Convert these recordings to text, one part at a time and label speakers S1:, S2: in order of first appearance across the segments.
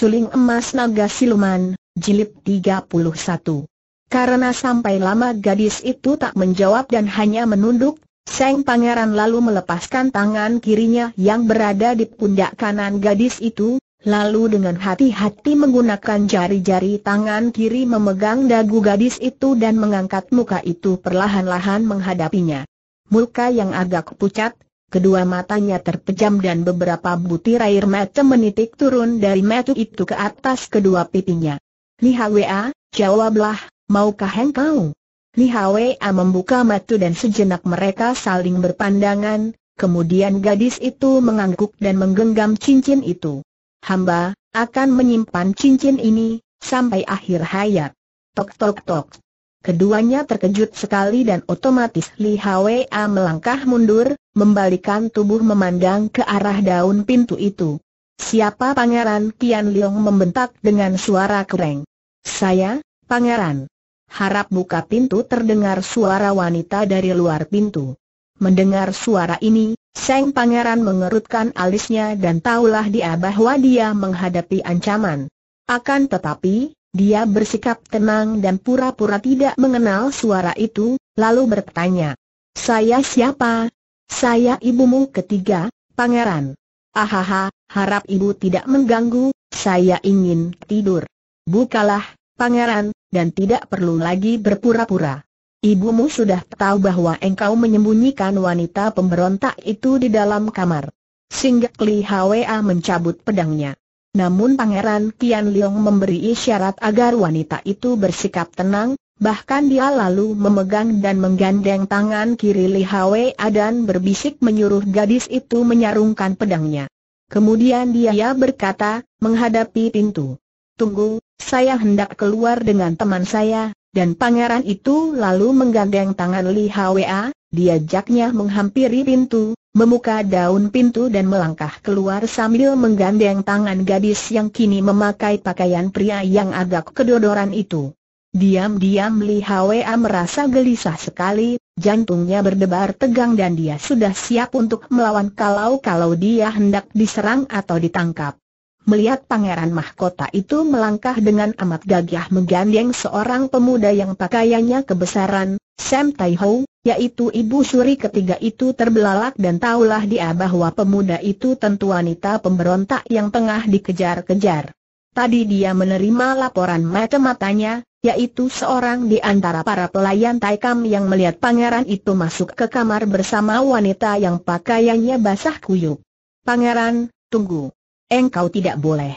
S1: Suling Emas Naga Siluman, Jilid 31 Karena sampai lama gadis itu tak menjawab dan hanya menunduk, Seng Pangeran lalu melepaskan tangan kirinya yang berada di pundak kanan gadis itu, lalu dengan hati-hati menggunakan jari-jari tangan kiri memegang dagu gadis itu dan mengangkat muka itu perlahan-lahan menghadapinya. Muka yang agak pucat, kedua matanya terpejam dan beberapa butir air mata menitik turun dari mata itu ke atas kedua pipinya. Hwa, jawablah, maukah engkau? Hwa membuka mata dan sejenak mereka saling berpandangan, kemudian gadis itu mengangguk dan menggenggam cincin itu. Hamba, akan menyimpan cincin ini, sampai akhir hayat. Tok tok tok. Keduanya terkejut sekali dan otomatis Li Hwa melangkah mundur, membalikan tubuh memandang ke arah daun pintu itu. Siapa Pangeran Kian Liong membentak dengan suara kereng. Saya, Pangeran. Harap buka pintu terdengar suara wanita dari luar pintu. Mendengar suara ini, Seng Pangeran mengerutkan alisnya dan tahulah dia bahwa dia menghadapi ancaman. Akan tetapi, dia bersikap tenang dan pura-pura tidak mengenal suara itu, lalu bertanya. Saya siapa? Saya ibumu ketiga, pangeran. Ahaha, harap ibu tidak mengganggu, saya ingin tidur. Bukalah, pangeran, dan tidak perlu lagi berpura-pura. Ibumu sudah tahu bahwa engkau menyembunyikan wanita pemberontak itu di dalam kamar. Singgak Li Hwa mencabut pedangnya. Namun Pangeran Kian Leong memberi isyarat agar wanita itu bersikap tenang, bahkan dia lalu memegang dan menggandeng tangan kiri Li Hwe dan berbisik menyuruh gadis itu menyarungkan pedangnya. Kemudian dia berkata, menghadapi pintu. Tunggu, saya hendak keluar dengan teman saya, dan pangeran itu lalu menggandeng tangan Li Hwa, Diajaknya menghampiri pintu, memuka daun pintu dan melangkah keluar sambil menggandeng tangan gadis yang kini memakai pakaian pria yang agak kedodoran itu. Diam-diam Li Hwa merasa gelisah sekali, jantungnya berdebar tegang dan dia sudah siap untuk melawan kalau-kalau dia hendak diserang atau ditangkap. Melihat pangeran mahkota itu melangkah dengan amat gagah menggandeng seorang pemuda yang pakaiannya kebesaran, Sam Tai Ho, yaitu ibu suri ketiga itu terbelalak dan tahulah dia bahwa pemuda itu tentu wanita pemberontak yang tengah dikejar-kejar. Tadi dia menerima laporan mata-matanya, yaitu seorang di antara para pelayan Taikam yang melihat pangeran itu masuk ke kamar bersama wanita yang pakaiannya basah kuyup. Pangeran, tunggu. Engkau tidak boleh.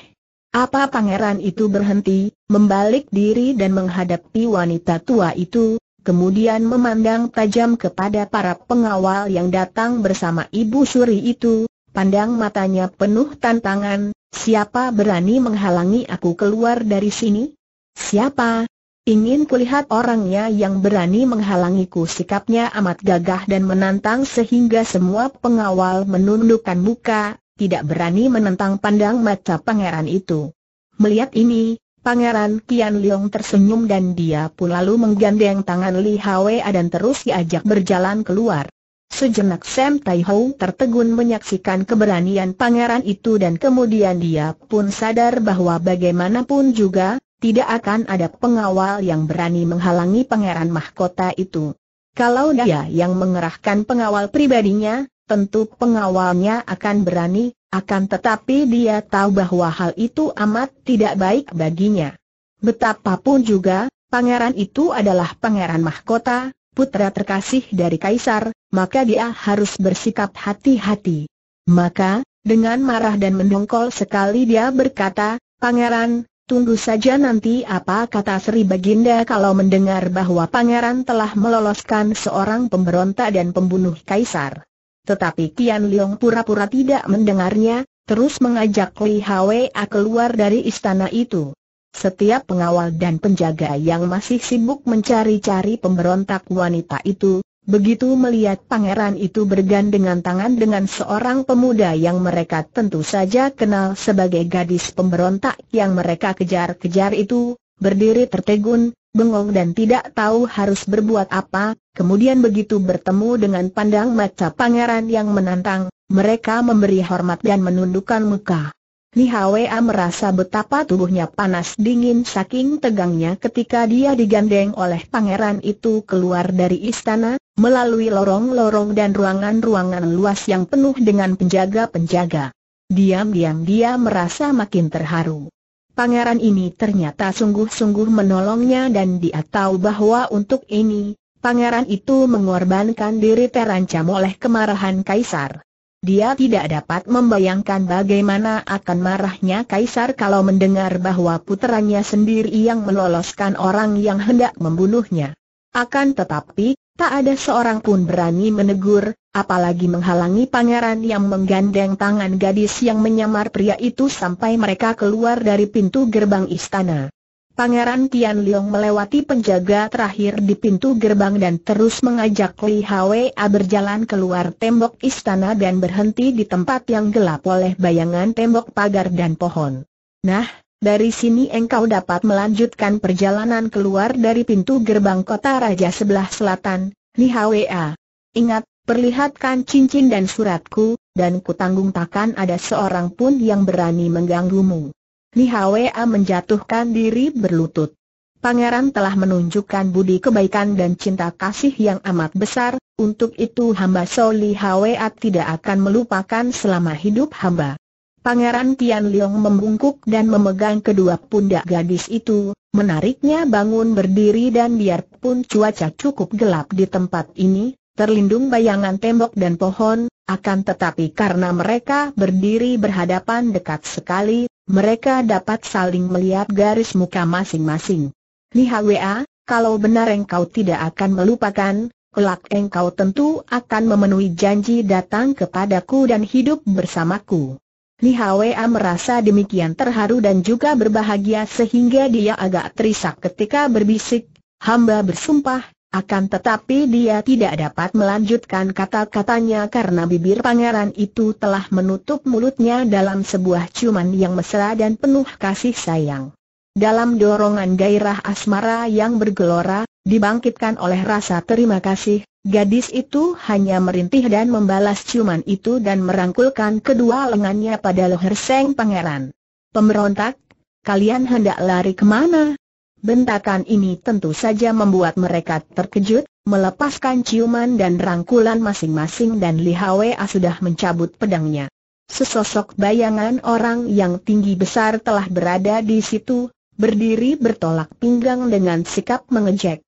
S1: Apa pangeran itu berhenti, membalik diri dan menghadapi wanita tua itu, kemudian memandang tajam kepada para pengawal yang datang bersama Ibu Suri itu, pandang matanya penuh tantangan, siapa berani menghalangi aku keluar dari sini? Siapa? Ingin kulihat orangnya yang berani menghalangiku sikapnya amat gagah dan menantang sehingga semua pengawal menundukkan muka, tidak berani menentang pandang mata pangeran itu. Melihat ini, Pangeran Kian Liong tersenyum dan dia pun lalu menggandeng tangan Li Hwe dan terus diajak berjalan keluar. Sejenak Sam Tai Ho tertegun menyaksikan keberanian pangeran itu dan kemudian dia pun sadar bahwa bagaimanapun juga, tidak akan ada pengawal yang berani menghalangi pangeran mahkota itu. Kalau dia yang mengerahkan pengawal pribadinya, tentu pengawalnya akan berani, akan tetapi dia tahu bahwa hal itu amat tidak baik baginya. Betapapun juga, pangeran itu adalah pangeran mahkota, putra terkasih dari kaisar, maka dia harus bersikap hati-hati. Maka, dengan marah dan mendongkol sekali dia berkata, Pangeran, tunggu saja nanti apa kata Sri Baginda kalau mendengar bahwa Pangeran telah meloloskan seorang pemberontak dan pembunuh Kaisar tetapi Kian Leong pura-pura tidak mendengarnya, terus mengajak Li Hwa keluar dari istana itu. Setiap pengawal dan penjaga yang masih sibuk mencari-cari pemberontak wanita itu, begitu melihat pangeran itu bergandengan tangan dengan seorang pemuda yang mereka tentu saja kenal sebagai gadis pemberontak yang mereka kejar-kejar itu, berdiri tertegun, bengong dan tidak tahu harus berbuat apa, kemudian begitu bertemu dengan pandang mata pangeran yang menantang, mereka memberi hormat dan menundukkan muka. Li Hwa merasa betapa tubuhnya panas dingin saking tegangnya ketika dia digandeng oleh pangeran itu keluar dari istana, melalui lorong-lorong dan ruangan-ruangan luas yang penuh dengan penjaga-penjaga. Diam-diam dia merasa makin terharu. Pangeran ini ternyata sungguh-sungguh menolongnya dan dia tahu bahwa untuk ini, pangeran itu mengorbankan diri terancam oleh kemarahan kaisar. Dia tidak dapat membayangkan bagaimana akan marahnya kaisar kalau mendengar bahwa puteranya sendiri yang meloloskan orang yang hendak membunuhnya. Akan tetapi, Tak ada seorang pun berani menegur, apalagi menghalangi pangeran yang menggandeng tangan gadis yang menyamar pria itu sampai mereka keluar dari pintu gerbang istana. Pangeran Tian Leong melewati penjaga terakhir di pintu gerbang dan terus mengajak Li Hwa berjalan keluar tembok istana dan berhenti di tempat yang gelap oleh bayangan tembok pagar dan pohon. Nah, dari sini engkau dapat melanjutkan perjalanan keluar dari pintu gerbang kota raja sebelah selatan, Nihawea. Ingat, perlihatkan cincin dan suratku, dan kutanggung takkan ada seorang pun yang berani mengganggumu. Nihawea menjatuhkan diri berlutut. Pangeran telah menunjukkan budi kebaikan dan cinta kasih yang amat besar, untuk itu hamba Soli Hwa tidak akan melupakan selama hidup hamba. Pangeran Tian Liong membungkuk dan memegang kedua pundak gadis itu, menariknya bangun berdiri dan biarpun cuaca cukup gelap di tempat ini, terlindung bayangan tembok dan pohon, akan tetapi karena mereka berdiri berhadapan dekat sekali, mereka dapat saling melihat garis muka masing-masing. Nihwa, kalau benar engkau tidak akan melupakan, kelak engkau tentu akan memenuhi janji datang kepadaku dan hidup bersamaku. Li Hwa merasa demikian terharu dan juga berbahagia sehingga dia agak terisak ketika berbisik, hamba bersumpah, akan tetapi dia tidak dapat melanjutkan kata-katanya karena bibir pangeran itu telah menutup mulutnya dalam sebuah ciuman yang mesra dan penuh kasih sayang. Dalam dorongan gairah asmara yang bergelora, Dibangkitkan oleh rasa terima kasih, gadis itu hanya merintih dan membalas ciuman itu dan merangkulkan kedua lengannya pada leher Seng Pangeran. Pemberontak, kalian hendak lari kemana? Bentakan ini tentu saja membuat mereka terkejut, melepaskan ciuman dan rangkulan masing-masing dan Li Hwa sudah mencabut pedangnya. Sesosok bayangan orang yang tinggi besar telah berada di situ, berdiri bertolak pinggang dengan sikap mengejek.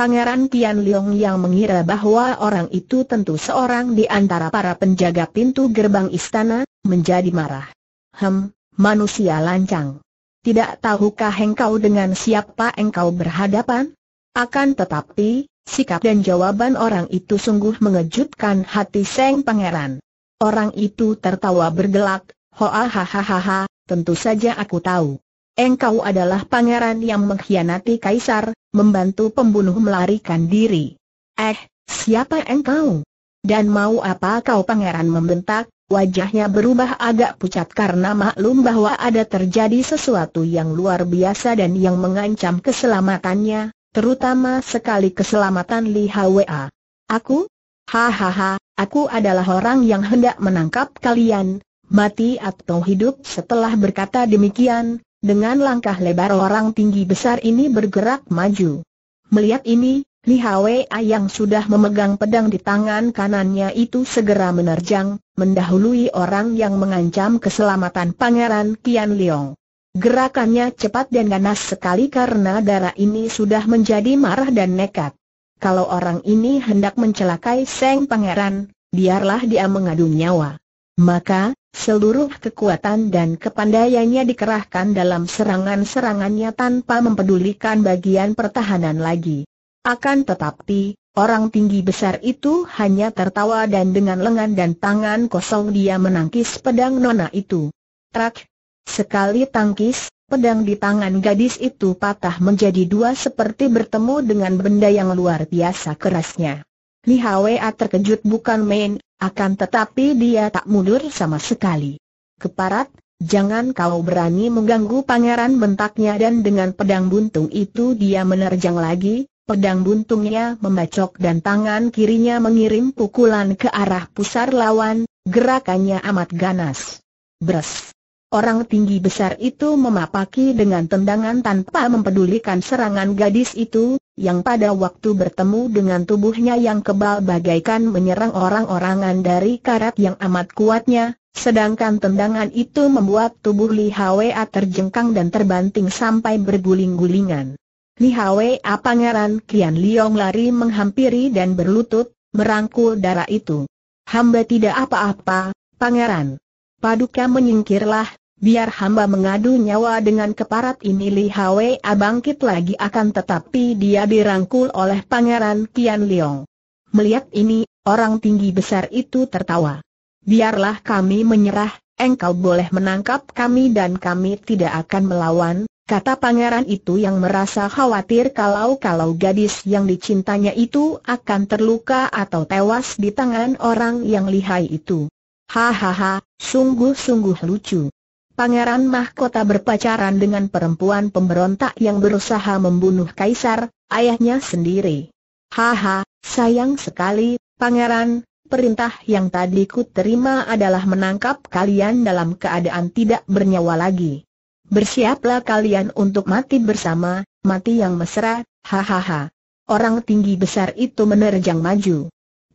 S1: Pangeran Tian Leong yang mengira bahwa orang itu tentu seorang di antara para penjaga pintu gerbang istana, menjadi marah. Hem, manusia lancang. Tidak tahukah engkau dengan siapa engkau berhadapan? Akan tetapi, sikap dan jawaban orang itu sungguh mengejutkan hati Seng Pangeran. Orang itu tertawa bergelak, hoa ah, ha, tentu saja aku tahu. Engkau adalah pangeran yang mengkhianati kaisar, membantu pembunuh melarikan diri. Eh, siapa engkau? Dan mau apa kau pangeran membentak, wajahnya berubah agak pucat karena maklum bahwa ada terjadi sesuatu yang luar biasa dan yang mengancam keselamatannya, terutama sekali keselamatan Li Hwa. Aku? Hahaha, aku adalah orang yang hendak menangkap kalian, mati atau hidup setelah berkata demikian, dengan langkah lebar orang tinggi besar ini bergerak maju. Melihat ini, Li Hwa yang sudah memegang pedang di tangan kanannya itu segera menerjang, mendahului orang yang mengancam keselamatan Pangeran Qian Liong. Gerakannya cepat dan ganas sekali karena darah ini sudah menjadi marah dan nekat. Kalau orang ini hendak mencelakai Seng Pangeran, biarlah dia mengadu nyawa. Maka, Seluruh kekuatan dan kepandaiannya dikerahkan dalam serangan-serangannya tanpa mempedulikan bagian pertahanan lagi. Akan tetapi, orang tinggi besar itu hanya tertawa dan dengan lengan dan tangan kosong dia menangkis pedang nona itu. Trak! Sekali tangkis, pedang di tangan gadis itu patah menjadi dua seperti bertemu dengan benda yang luar biasa kerasnya. Li Hwa terkejut bukan main, akan tetapi dia tak mundur sama sekali. Keparat, jangan kau berani mengganggu pangeran bentaknya dan dengan pedang buntung itu dia menerjang lagi, pedang buntungnya membacok dan tangan kirinya mengirim pukulan ke arah pusar lawan, gerakannya amat ganas. Bres! Orang tinggi besar itu memapaki dengan tendangan tanpa mempedulikan serangan gadis itu, yang pada waktu bertemu dengan tubuhnya yang kebal bagaikan menyerang orang-orangan dari karat yang amat kuatnya, sedangkan tendangan itu membuat tubuh Li Hwa terjengkang dan terbanting sampai berguling-gulingan. Li Hwa pangeran Kian Liong lari menghampiri dan berlutut, merangkul darah itu. Hamba tidak apa-apa, pangeran. Paduka menyingkirlah, Biar hamba mengadu nyawa dengan keparat ini Li abangkit bangkit lagi akan tetapi dia dirangkul oleh Pangeran kian Liong. Melihat ini, orang tinggi besar itu tertawa. Biarlah kami menyerah, engkau boleh menangkap kami dan kami tidak akan melawan, kata pangeran itu yang merasa khawatir kalau-kalau gadis yang dicintanya itu akan terluka atau tewas di tangan orang yang lihai itu. Hahaha, sungguh-sungguh lucu. Pangeran Mahkota berpacaran dengan perempuan pemberontak yang berusaha membunuh Kaisar, ayahnya sendiri. Haha, sayang sekali, Pangeran, perintah yang tadi ku terima adalah menangkap kalian dalam keadaan tidak bernyawa lagi. Bersiaplah kalian untuk mati bersama, mati yang mesra, hahaha. Orang tinggi besar itu menerjang maju.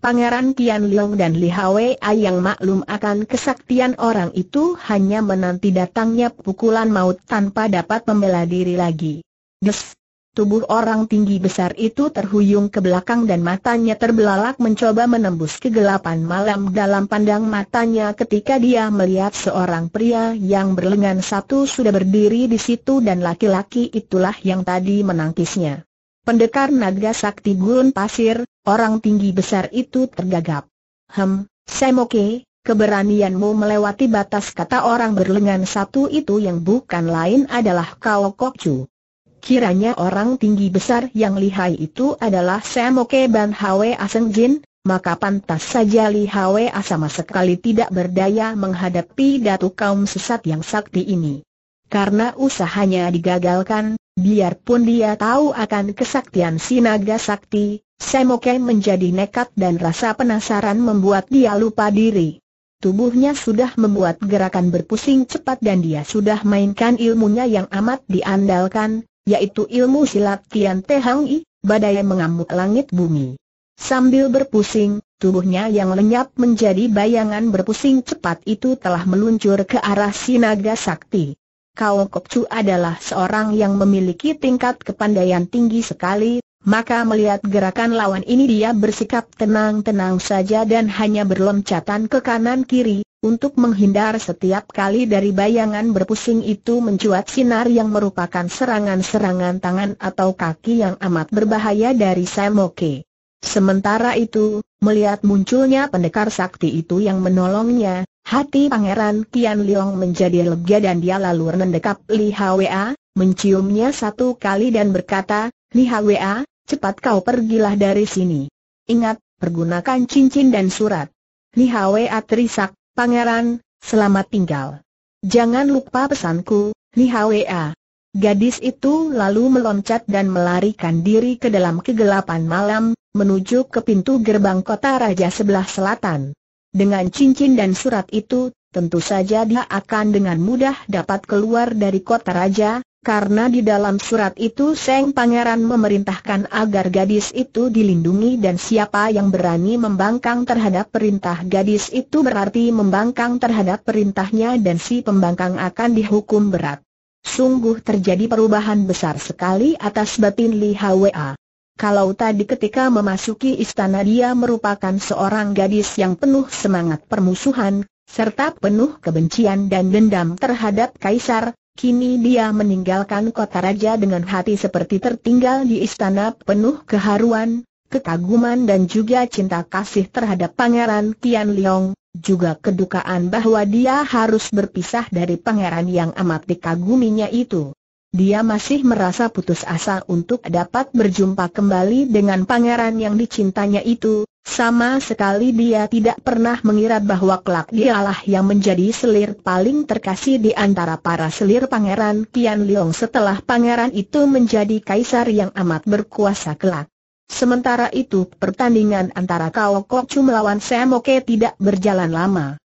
S1: Pangeran Tian Liong dan Li Hwei yang maklum akan kesaktian orang itu hanya menanti datangnya pukulan maut tanpa dapat membela diri lagi. Des! Tubuh orang tinggi besar itu terhuyung ke belakang dan matanya terbelalak mencoba menembus kegelapan malam dalam pandang matanya ketika dia melihat seorang pria yang berlengan satu sudah berdiri di situ dan laki-laki itulah yang tadi menangkisnya. Pendekar naga sakti gurun pasir, orang tinggi besar itu tergagap. Hem, Semoke, keberanianmu melewati batas kata orang berlengan satu itu yang bukan lain adalah Kao Kokcu. Kiranya orang tinggi besar yang lihai itu adalah Semoke Ban Hwe Aseng Jin, maka pantas saja Li Hwe sama sekali tidak berdaya menghadapi datu kaum sesat yang sakti ini. Karena usahanya digagalkan, Biarpun dia tahu akan kesaktian sinaga sakti, Semoke menjadi nekat dan rasa penasaran membuat dia lupa diri. Tubuhnya sudah membuat gerakan berpusing cepat dan dia sudah mainkan ilmunya yang amat diandalkan, yaitu ilmu silat kian Te Hang I, badai mengamuk langit bumi. Sambil berpusing, tubuhnya yang lenyap menjadi bayangan berpusing cepat itu telah meluncur ke arah sinaga sakti. Kau Kokcu adalah seorang yang memiliki tingkat kepandaian tinggi sekali, maka melihat gerakan lawan ini dia bersikap tenang-tenang saja dan hanya berloncatan ke kanan kiri, untuk menghindar setiap kali dari bayangan berpusing itu mencuat sinar yang merupakan serangan-serangan tangan atau kaki yang amat berbahaya dari Samoke. Sementara itu, melihat munculnya pendekar sakti itu yang menolongnya, Hati Pangeran Kian Liong menjadi lega dan dia lalu mendekap Li Hwa, menciumnya satu kali dan berkata, Li Hwa, cepat kau pergilah dari sini. Ingat, pergunakan cincin dan surat. Li Hwa terisak, Pangeran, selamat tinggal. Jangan lupa pesanku, Li Hwa. Gadis itu lalu meloncat dan melarikan diri ke dalam kegelapan malam, menuju ke pintu gerbang kota raja sebelah selatan. Dengan cincin dan surat itu, tentu saja dia akan dengan mudah dapat keluar dari kota raja, karena di dalam surat itu Seng Pangeran memerintahkan agar gadis itu dilindungi dan siapa yang berani membangkang terhadap perintah gadis itu berarti membangkang terhadap perintahnya dan si pembangkang akan dihukum berat. Sungguh terjadi perubahan besar sekali atas batin Li Hwa. Kalau tadi ketika memasuki istana dia merupakan seorang gadis yang penuh semangat permusuhan, serta penuh kebencian dan dendam terhadap Kaisar, kini dia meninggalkan kota raja dengan hati seperti tertinggal di istana penuh keharuan, kekaguman dan juga cinta kasih terhadap Pangeran Tian Leong, juga kedukaan bahwa dia harus berpisah dari pangeran yang amat dikaguminya itu. Dia masih merasa putus asa untuk dapat berjumpa kembali dengan pangeran yang dicintanya itu, sama sekali dia tidak pernah mengira bahwa kelak dialah yang menjadi selir paling terkasih di antara para selir pangeran Tian Leong setelah pangeran itu menjadi kaisar yang amat berkuasa kelak. Sementara itu pertandingan antara Kao Kok Chu melawan Semoke tidak berjalan lama.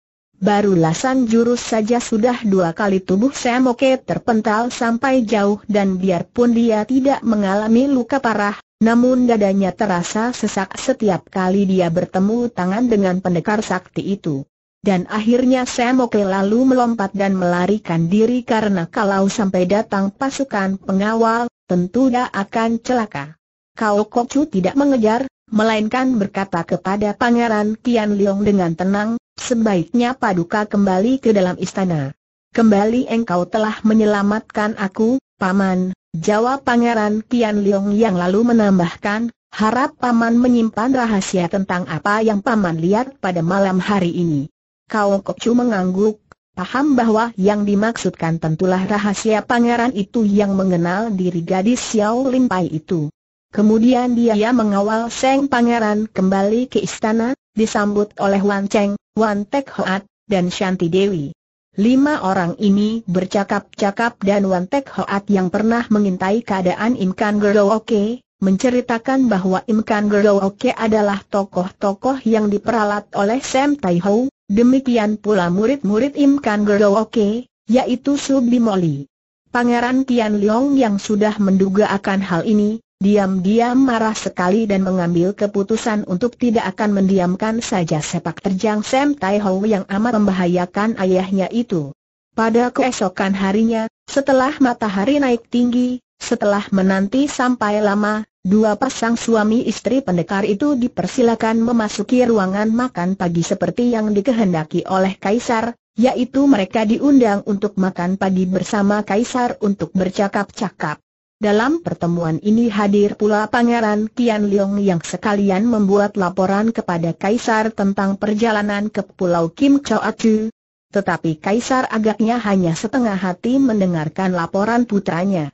S1: Baru san jurus saja sudah dua kali tubuh Semoke terpental sampai jauh dan biarpun dia tidak mengalami luka parah, namun dadanya terasa sesak setiap kali dia bertemu tangan dengan pendekar sakti itu. Dan akhirnya Semoke lalu melompat dan melarikan diri karena kalau sampai datang pasukan pengawal, tentu dia akan celaka. Kau Kokcu tidak mengejar, melainkan berkata kepada Pangeran Tian Liong dengan tenang, Sebaiknya Paduka kembali ke dalam istana. Kembali engkau telah menyelamatkan aku, Paman, jawab Pangeran Tian Leong yang lalu menambahkan, harap Paman menyimpan rahasia tentang apa yang Paman lihat pada malam hari ini. Kau Kokcu mengangguk, paham bahwa yang dimaksudkan tentulah rahasia pangeran itu yang mengenal diri gadis Xiao Lin Pai itu. Kemudian dia mengawal Seng Pangeran kembali ke istana, disambut oleh Wan Cheng, Wan Tek Hoat, dan Shanti Dewi. Lima orang ini bercakap-cakap dan Wan Tek Hoat yang pernah mengintai keadaan Imkan Oke, menceritakan bahwa Imkan Oke adalah tokoh-tokoh yang diperalat oleh Sam Tai Ho, demikian pula murid-murid Imkan Oke, yaitu Moli. Pangeran Tian Leong yang sudah menduga akan hal ini, diam-diam marah sekali dan mengambil keputusan untuk tidak akan mendiamkan saja sepak terjang Sam Tai Ho yang amat membahayakan ayahnya itu. Pada keesokan harinya, setelah matahari naik tinggi, setelah menanti sampai lama, dua pasang suami istri pendekar itu dipersilakan memasuki ruangan makan pagi seperti yang dikehendaki oleh Kaisar, yaitu mereka diundang untuk makan pagi bersama Kaisar untuk bercakap-cakap. Dalam pertemuan ini hadir pula Pangeran Kian Leong yang sekalian membuat laporan kepada Kaisar tentang perjalanan ke Pulau Kim Acu. Tetapi Kaisar agaknya hanya setengah hati mendengarkan laporan putranya.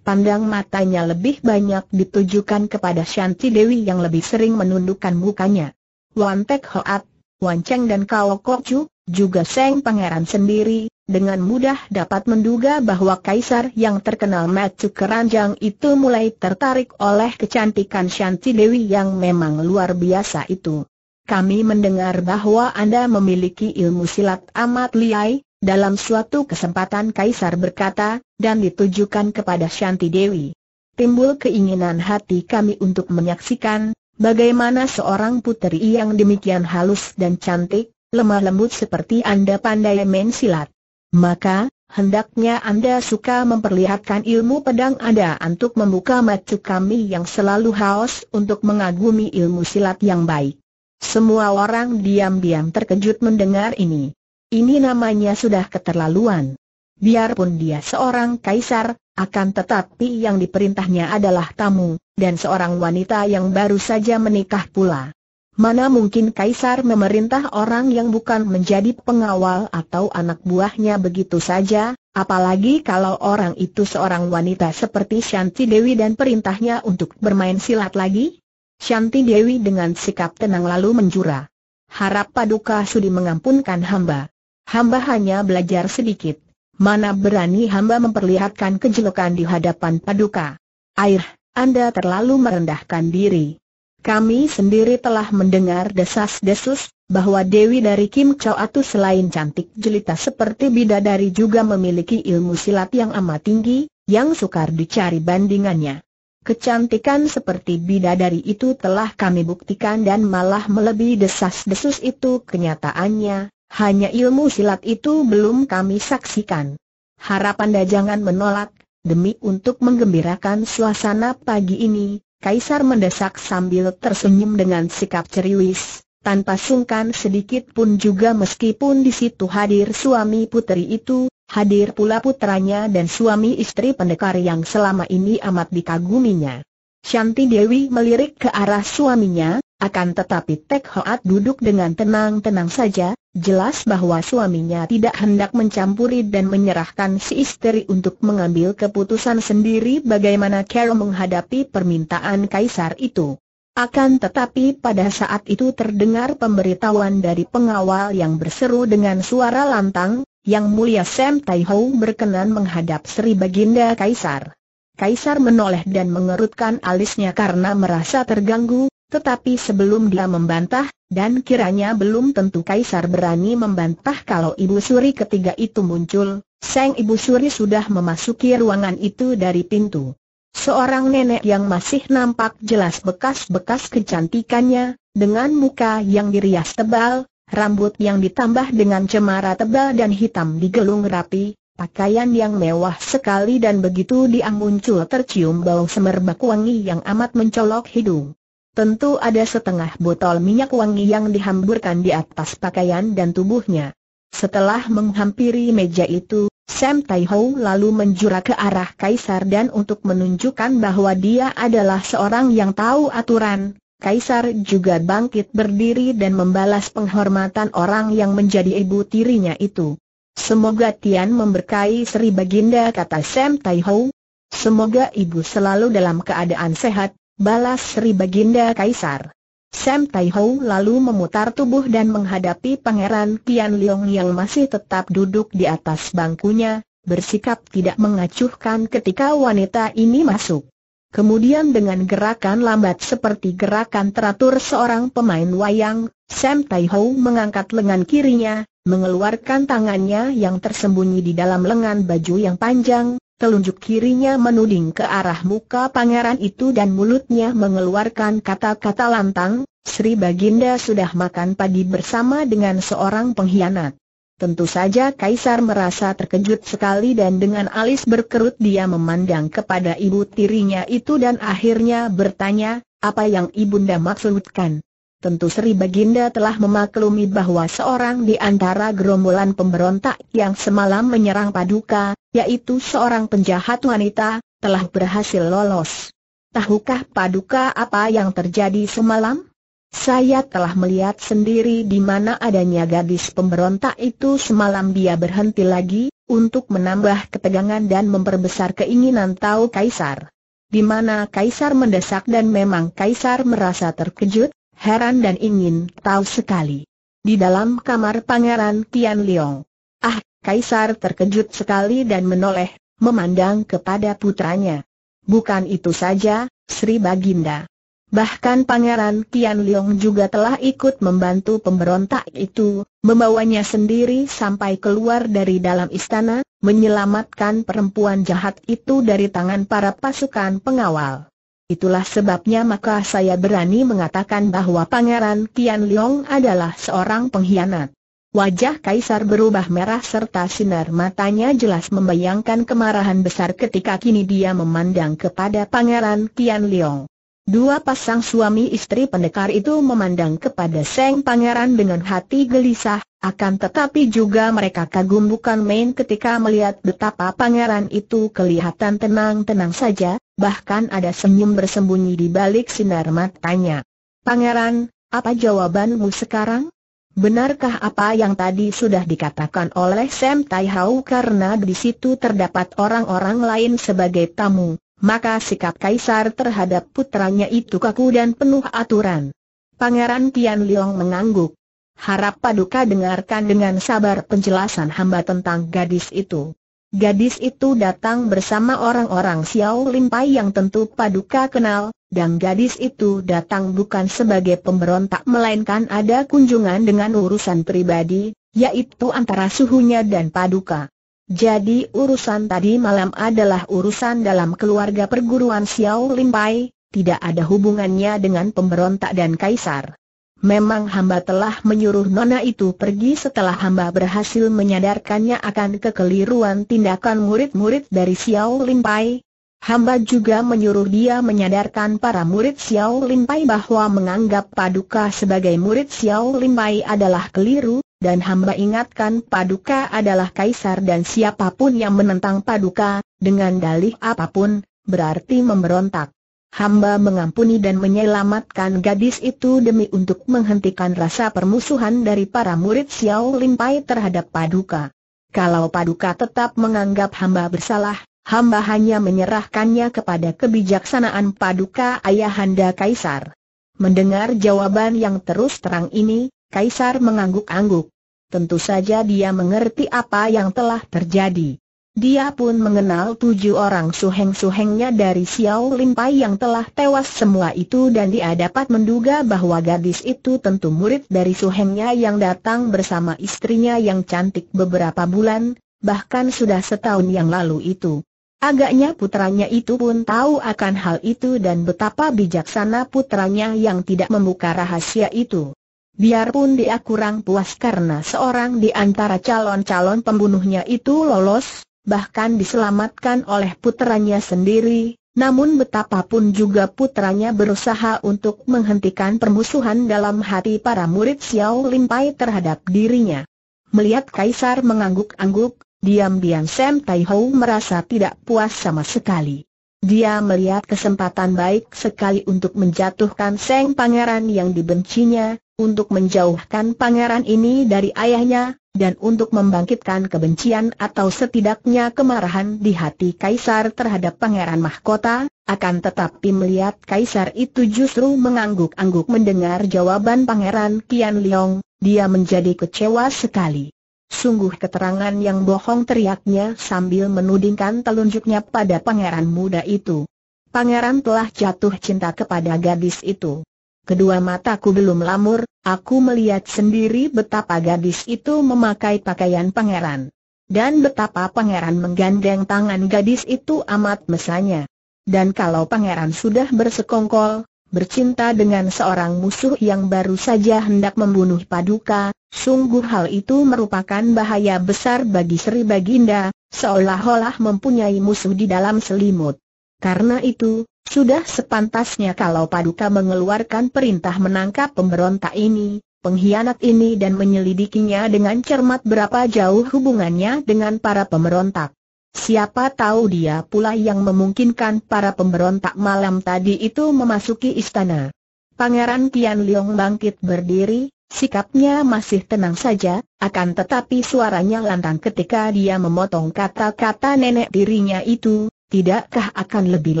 S1: Pandang matanya lebih banyak ditujukan kepada Shanti Dewi yang lebih sering menundukkan mukanya. Wan Tek Hoat Wan dan Kao Kok juga Seng Pangeran sendiri, dengan mudah dapat menduga bahwa kaisar yang terkenal Macu Keranjang itu mulai tertarik oleh kecantikan Shanti Dewi yang memang luar biasa itu. Kami mendengar bahwa Anda memiliki ilmu silat amat liai, dalam suatu kesempatan kaisar berkata, dan ditujukan kepada Shanti Dewi. Timbul keinginan hati kami untuk menyaksikan, Bagaimana seorang puteri yang demikian halus dan cantik, lemah lembut seperti Anda pandai main silat? Maka, hendaknya Anda suka memperlihatkan ilmu pedang Anda untuk membuka mata kami yang selalu haus untuk mengagumi ilmu silat yang baik. Semua orang diam-diam terkejut mendengar ini. Ini namanya sudah keterlaluan. Biarpun dia seorang kaisar, akan tetapi yang diperintahnya adalah tamu, dan seorang wanita yang baru saja menikah pula. Mana mungkin kaisar memerintah orang yang bukan menjadi pengawal atau anak buahnya begitu saja, apalagi kalau orang itu seorang wanita seperti Shanti Dewi dan perintahnya untuk bermain silat lagi? Shanti Dewi dengan sikap tenang lalu menjura. Harap Paduka Sudi mengampunkan hamba. Hamba hanya belajar sedikit. Mana berani hamba memperlihatkan kejelokan di hadapan Paduka. Air, anda terlalu merendahkan diri. Kami sendiri telah mendengar desas-desus, bahwa Dewi dari Kim Chao Atu selain cantik jelita seperti bidadari juga memiliki ilmu silat yang amat tinggi, yang sukar dicari bandingannya. Kecantikan seperti bidadari itu telah kami buktikan dan malah melebihi desas-desus itu kenyataannya, hanya ilmu silat itu belum kami saksikan. Harapan jangan menolak, Demi untuk menggembirakan suasana pagi ini, Kaisar mendesak sambil tersenyum dengan sikap ceriwis, tanpa sungkan sedikit pun juga meskipun di situ hadir suami putri itu, hadir pula putranya dan suami istri pendekar yang selama ini amat dikaguminya. Shanti Dewi melirik ke arah suaminya, akan tetapi Tek Hoat duduk dengan tenang-tenang saja, jelas bahwa suaminya tidak hendak mencampuri dan menyerahkan si istri untuk mengambil keputusan sendiri bagaimana Carol menghadapi permintaan kaisar itu. Akan tetapi pada saat itu terdengar pemberitahuan dari pengawal yang berseru dengan suara lantang, yang mulia Sam Tai Ho berkenan menghadap Sri Baginda Kaisar. Kaisar menoleh dan mengerutkan alisnya karena merasa terganggu, tetapi sebelum dia membantah, dan kiranya belum tentu Kaisar berani membantah kalau Ibu Suri ketiga itu muncul, Seng Ibu Suri sudah memasuki ruangan itu dari pintu. Seorang nenek yang masih nampak jelas bekas-bekas kecantikannya, dengan muka yang dirias tebal, rambut yang ditambah dengan cemara tebal dan hitam digelung rapi, pakaian yang mewah sekali dan begitu dia muncul tercium bau semerbak wangi yang amat mencolok hidung. Tentu ada setengah botol minyak wangi yang dihamburkan di atas pakaian dan tubuhnya. Setelah menghampiri meja itu, Sam Tai Ho lalu menjura ke arah Kaisar dan untuk menunjukkan bahwa dia adalah seorang yang tahu aturan, Kaisar juga bangkit berdiri dan membalas penghormatan orang yang menjadi ibu tirinya itu. Semoga Tian memberkahi Sri Baginda kata Sam Tai Ho. Semoga ibu selalu dalam keadaan sehat, balas Sri Baginda Kaisar. Sam Tai Ho lalu memutar tubuh dan menghadapi Pangeran Tian Liang yang masih tetap duduk di atas bangkunya, bersikap tidak mengacuhkan ketika wanita ini masuk. Kemudian dengan gerakan lambat seperti gerakan teratur seorang pemain wayang, Sam Tai Ho mengangkat lengan kirinya, mengeluarkan tangannya yang tersembunyi di dalam lengan baju yang panjang, telunjuk kirinya menuding ke arah muka pangeran itu dan mulutnya mengeluarkan kata-kata lantang, Sri Baginda sudah makan pagi bersama dengan seorang pengkhianat. Tentu saja Kaisar merasa terkejut sekali dan dengan alis berkerut dia memandang kepada ibu tirinya itu dan akhirnya bertanya, apa yang ibunda maksudkan? Tentu Sri Baginda telah memaklumi bahwa seorang di antara gerombolan pemberontak yang semalam menyerang Paduka, yaitu seorang penjahat wanita, telah berhasil lolos. Tahukah Paduka apa yang terjadi semalam? Saya telah melihat sendiri di mana adanya gadis pemberontak itu semalam dia berhenti lagi, untuk menambah ketegangan dan memperbesar keinginan tahu Kaisar. Di mana Kaisar mendesak dan memang Kaisar merasa terkejut, Heran dan ingin tahu sekali. Di dalam kamar Pangeran Tian Liong. Ah, Kaisar terkejut sekali dan menoleh, memandang kepada putranya. Bukan itu saja, Sri Baginda. Bahkan Pangeran Tian Liong juga telah ikut membantu pemberontak itu, membawanya sendiri sampai keluar dari dalam istana, menyelamatkan perempuan jahat itu dari tangan para pasukan pengawal. Itulah sebabnya maka saya berani mengatakan bahwa Pangeran Tian Leong adalah seorang pengkhianat. Wajah Kaisar berubah merah serta sinar matanya jelas membayangkan kemarahan besar ketika kini dia memandang kepada Pangeran Tian Leong. Dua pasang suami istri pendekar itu memandang kepada Seng Pangeran dengan hati gelisah, akan tetapi juga mereka kagum bukan main ketika melihat betapa Pangeran itu kelihatan tenang-tenang saja, bahkan ada senyum bersembunyi di balik sinar matanya. Pangeran, apa jawabanmu sekarang? Benarkah apa yang tadi sudah dikatakan oleh Sam Tai Hau karena di situ terdapat orang-orang lain sebagai tamu, maka sikap kaisar terhadap putranya itu kaku dan penuh aturan. Pangeran Tian Liong mengangguk. Harap Paduka dengarkan dengan sabar penjelasan hamba tentang gadis itu. Gadis itu datang bersama orang-orang Xiao Limpai yang tentu Paduka kenal, dan gadis itu datang bukan sebagai pemberontak melainkan ada kunjungan dengan urusan pribadi, yaitu antara suhunya dan Paduka. Jadi urusan tadi malam adalah urusan dalam keluarga perguruan Xiao Limpai, tidak ada hubungannya dengan pemberontak dan kaisar. Memang hamba telah menyuruh nona itu pergi setelah hamba berhasil menyadarkannya akan kekeliruan tindakan murid-murid dari Xiao Limpai. Hamba juga menyuruh dia menyadarkan para murid Xiao Limpai bahwa menganggap Paduka sebagai murid Xiao Limpai adalah keliru, dan hamba ingatkan Paduka adalah kaisar dan siapapun yang menentang Paduka, dengan dalih apapun, berarti memberontak hamba mengampuni dan menyelamatkan gadis itu demi untuk menghentikan rasa permusuhan dari para murid Xiao Limpai terhadap Paduka. Kalau Paduka tetap menganggap hamba bersalah, hamba hanya menyerahkannya kepada kebijaksanaan Paduka Ayahanda Kaisar. Mendengar jawaban yang terus terang ini, Kaisar mengangguk-angguk. Tentu saja dia mengerti apa yang telah terjadi. Dia pun mengenal tujuh orang suheng-suhengnya dari Xiao Limpai yang telah tewas semua itu dan dia dapat menduga bahwa gadis itu tentu murid dari suhengnya yang datang bersama istrinya yang cantik beberapa bulan, bahkan sudah setahun yang lalu itu. Agaknya putranya itu pun tahu akan hal itu dan betapa bijaksana putranya yang tidak membuka rahasia itu. Biarpun dia kurang puas karena seorang di antara calon-calon pembunuhnya itu lolos, bahkan diselamatkan oleh putranya sendiri, namun betapapun juga putranya berusaha untuk menghentikan permusuhan dalam hati para murid Xiao Limpai terhadap dirinya. Melihat Kaisar mengangguk-angguk, diam-diam Sam Tai Hou merasa tidak puas sama sekali. Dia melihat kesempatan baik sekali untuk menjatuhkan Seng Pangeran yang dibencinya, untuk menjauhkan pangeran ini dari ayahnya, dan untuk membangkitkan kebencian atau setidaknya kemarahan di hati Kaisar terhadap Pangeran Mahkota, akan tetapi melihat Kaisar itu justru mengangguk-angguk mendengar jawaban Pangeran Kian Liong, dia menjadi kecewa sekali. Sungguh keterangan yang bohong teriaknya sambil menudingkan telunjuknya pada pangeran muda itu. Pangeran telah jatuh cinta kepada gadis itu kedua mataku belum lamur, aku melihat sendiri betapa gadis itu memakai pakaian pangeran. Dan betapa pangeran menggandeng tangan gadis itu amat mesanya. Dan kalau pangeran sudah bersekongkol, bercinta dengan seorang musuh yang baru saja hendak membunuh Paduka, sungguh hal itu merupakan bahaya besar bagi Sri Baginda, seolah-olah mempunyai musuh di dalam selimut. Karena itu, sudah sepantasnya kalau Paduka mengeluarkan perintah menangkap pemberontak ini, pengkhianat ini dan menyelidikinya dengan cermat berapa jauh hubungannya dengan para pemberontak. Siapa tahu dia pula yang memungkinkan para pemberontak malam tadi itu memasuki istana. Pangeran Tian bangkit berdiri, sikapnya masih tenang saja, akan tetapi suaranya lantang ketika dia memotong kata-kata nenek dirinya itu, tidakkah akan lebih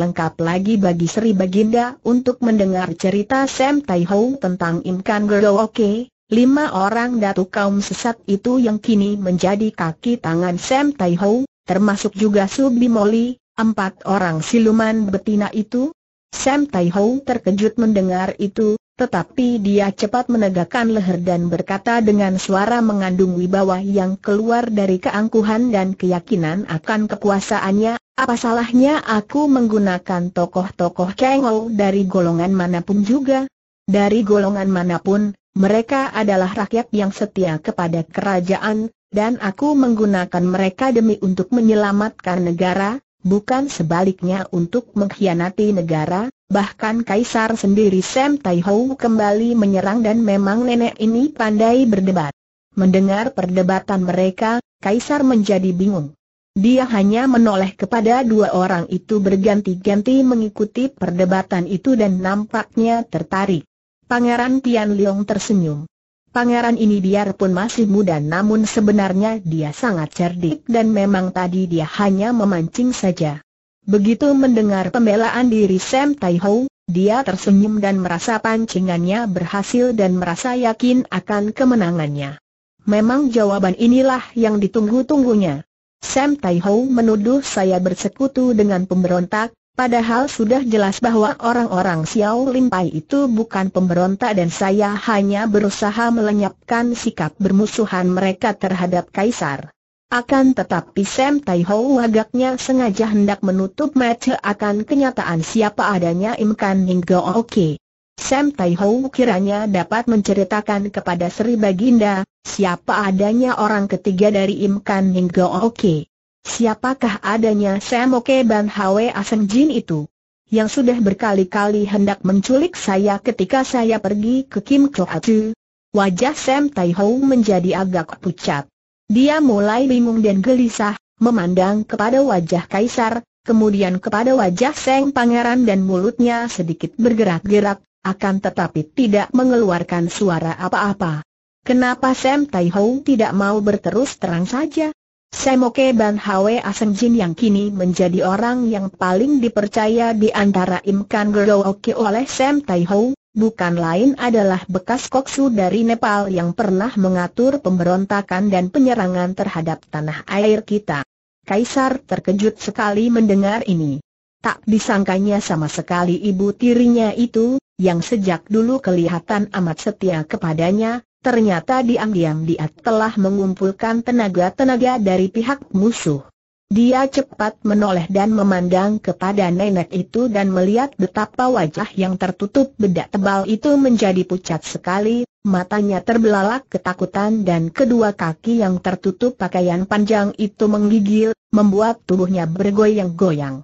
S1: lengkap lagi bagi Sri Baginda untuk mendengar cerita Sam Tai Ho tentang Im Kan Gero Oke? Lima orang datu kaum sesat itu yang kini menjadi kaki tangan Sam Tai Ho, termasuk juga Moli, empat orang siluman betina itu? Sam Tai Ho terkejut mendengar itu, tetapi dia cepat menegakkan leher dan berkata dengan suara mengandung wibawa yang keluar dari keangkuhan dan keyakinan akan kekuasaannya, apa salahnya aku menggunakan tokoh-tokoh cengol dari golongan manapun juga? Dari golongan manapun, mereka adalah rakyat yang setia kepada kerajaan, dan aku menggunakan mereka demi untuk menyelamatkan negara, bukan sebaliknya untuk mengkhianati negara, bahkan Kaisar sendiri Sam Taihou kembali menyerang dan memang nenek ini pandai berdebat. Mendengar perdebatan mereka, Kaisar menjadi bingung. Dia hanya menoleh kepada dua orang itu berganti-ganti mengikuti perdebatan itu dan nampaknya tertarik. Pangeran Tian Leong tersenyum. Pangeran ini biarpun masih muda namun sebenarnya dia sangat cerdik dan memang tadi dia hanya memancing saja. Begitu mendengar pembelaan diri Sam Tai Ho, dia tersenyum dan merasa pancingannya berhasil dan merasa yakin akan kemenangannya. Memang jawaban inilah yang ditunggu-tunggunya. Sam Tai Ho menuduh saya bersekutu dengan pemberontak, Padahal sudah jelas bahwa orang-orang Xiao Limpai itu bukan pemberontak dan saya hanya berusaha melenyapkan sikap bermusuhan mereka terhadap Kaisar. Akan tetapi Sam Tai Ho agaknya sengaja hendak menutup mata akan kenyataan siapa adanya Im Kan Go Oke. Sam Tai Ho kiranya dapat menceritakan kepada Sri Baginda, siapa adanya orang ketiga dari Im Kan Go Oke. Siapakah adanya Semoke Ban Hwe Aseng Jin itu? Yang sudah berkali-kali hendak menculik saya ketika saya pergi ke Kim Kloatu. Wajah Sam Tai Ho menjadi agak pucat. Dia mulai bingung dan gelisah, memandang kepada wajah Kaisar, kemudian kepada wajah Seng Pangeran dan mulutnya sedikit bergerak-gerak, akan tetapi tidak mengeluarkan suara apa-apa. Kenapa Sam Tai Ho tidak mau berterus terang saja? Semoke Ban Hwe Jin yang kini menjadi orang yang paling dipercaya di antara Im Gero Oki oleh Sam Tai Ho, bukan lain adalah bekas koksu dari Nepal yang pernah mengatur pemberontakan dan penyerangan terhadap tanah air kita. Kaisar terkejut sekali mendengar ini. Tak disangkanya sama sekali ibu tirinya itu, yang sejak dulu kelihatan amat setia kepadanya, ternyata diam-diam dia telah mengumpulkan tenaga-tenaga dari pihak musuh. Dia cepat menoleh dan memandang kepada nenek itu dan melihat betapa wajah yang tertutup bedak tebal itu menjadi pucat sekali, matanya terbelalak ketakutan dan kedua kaki yang tertutup pakaian panjang itu menggigil, membuat tubuhnya bergoyang-goyang.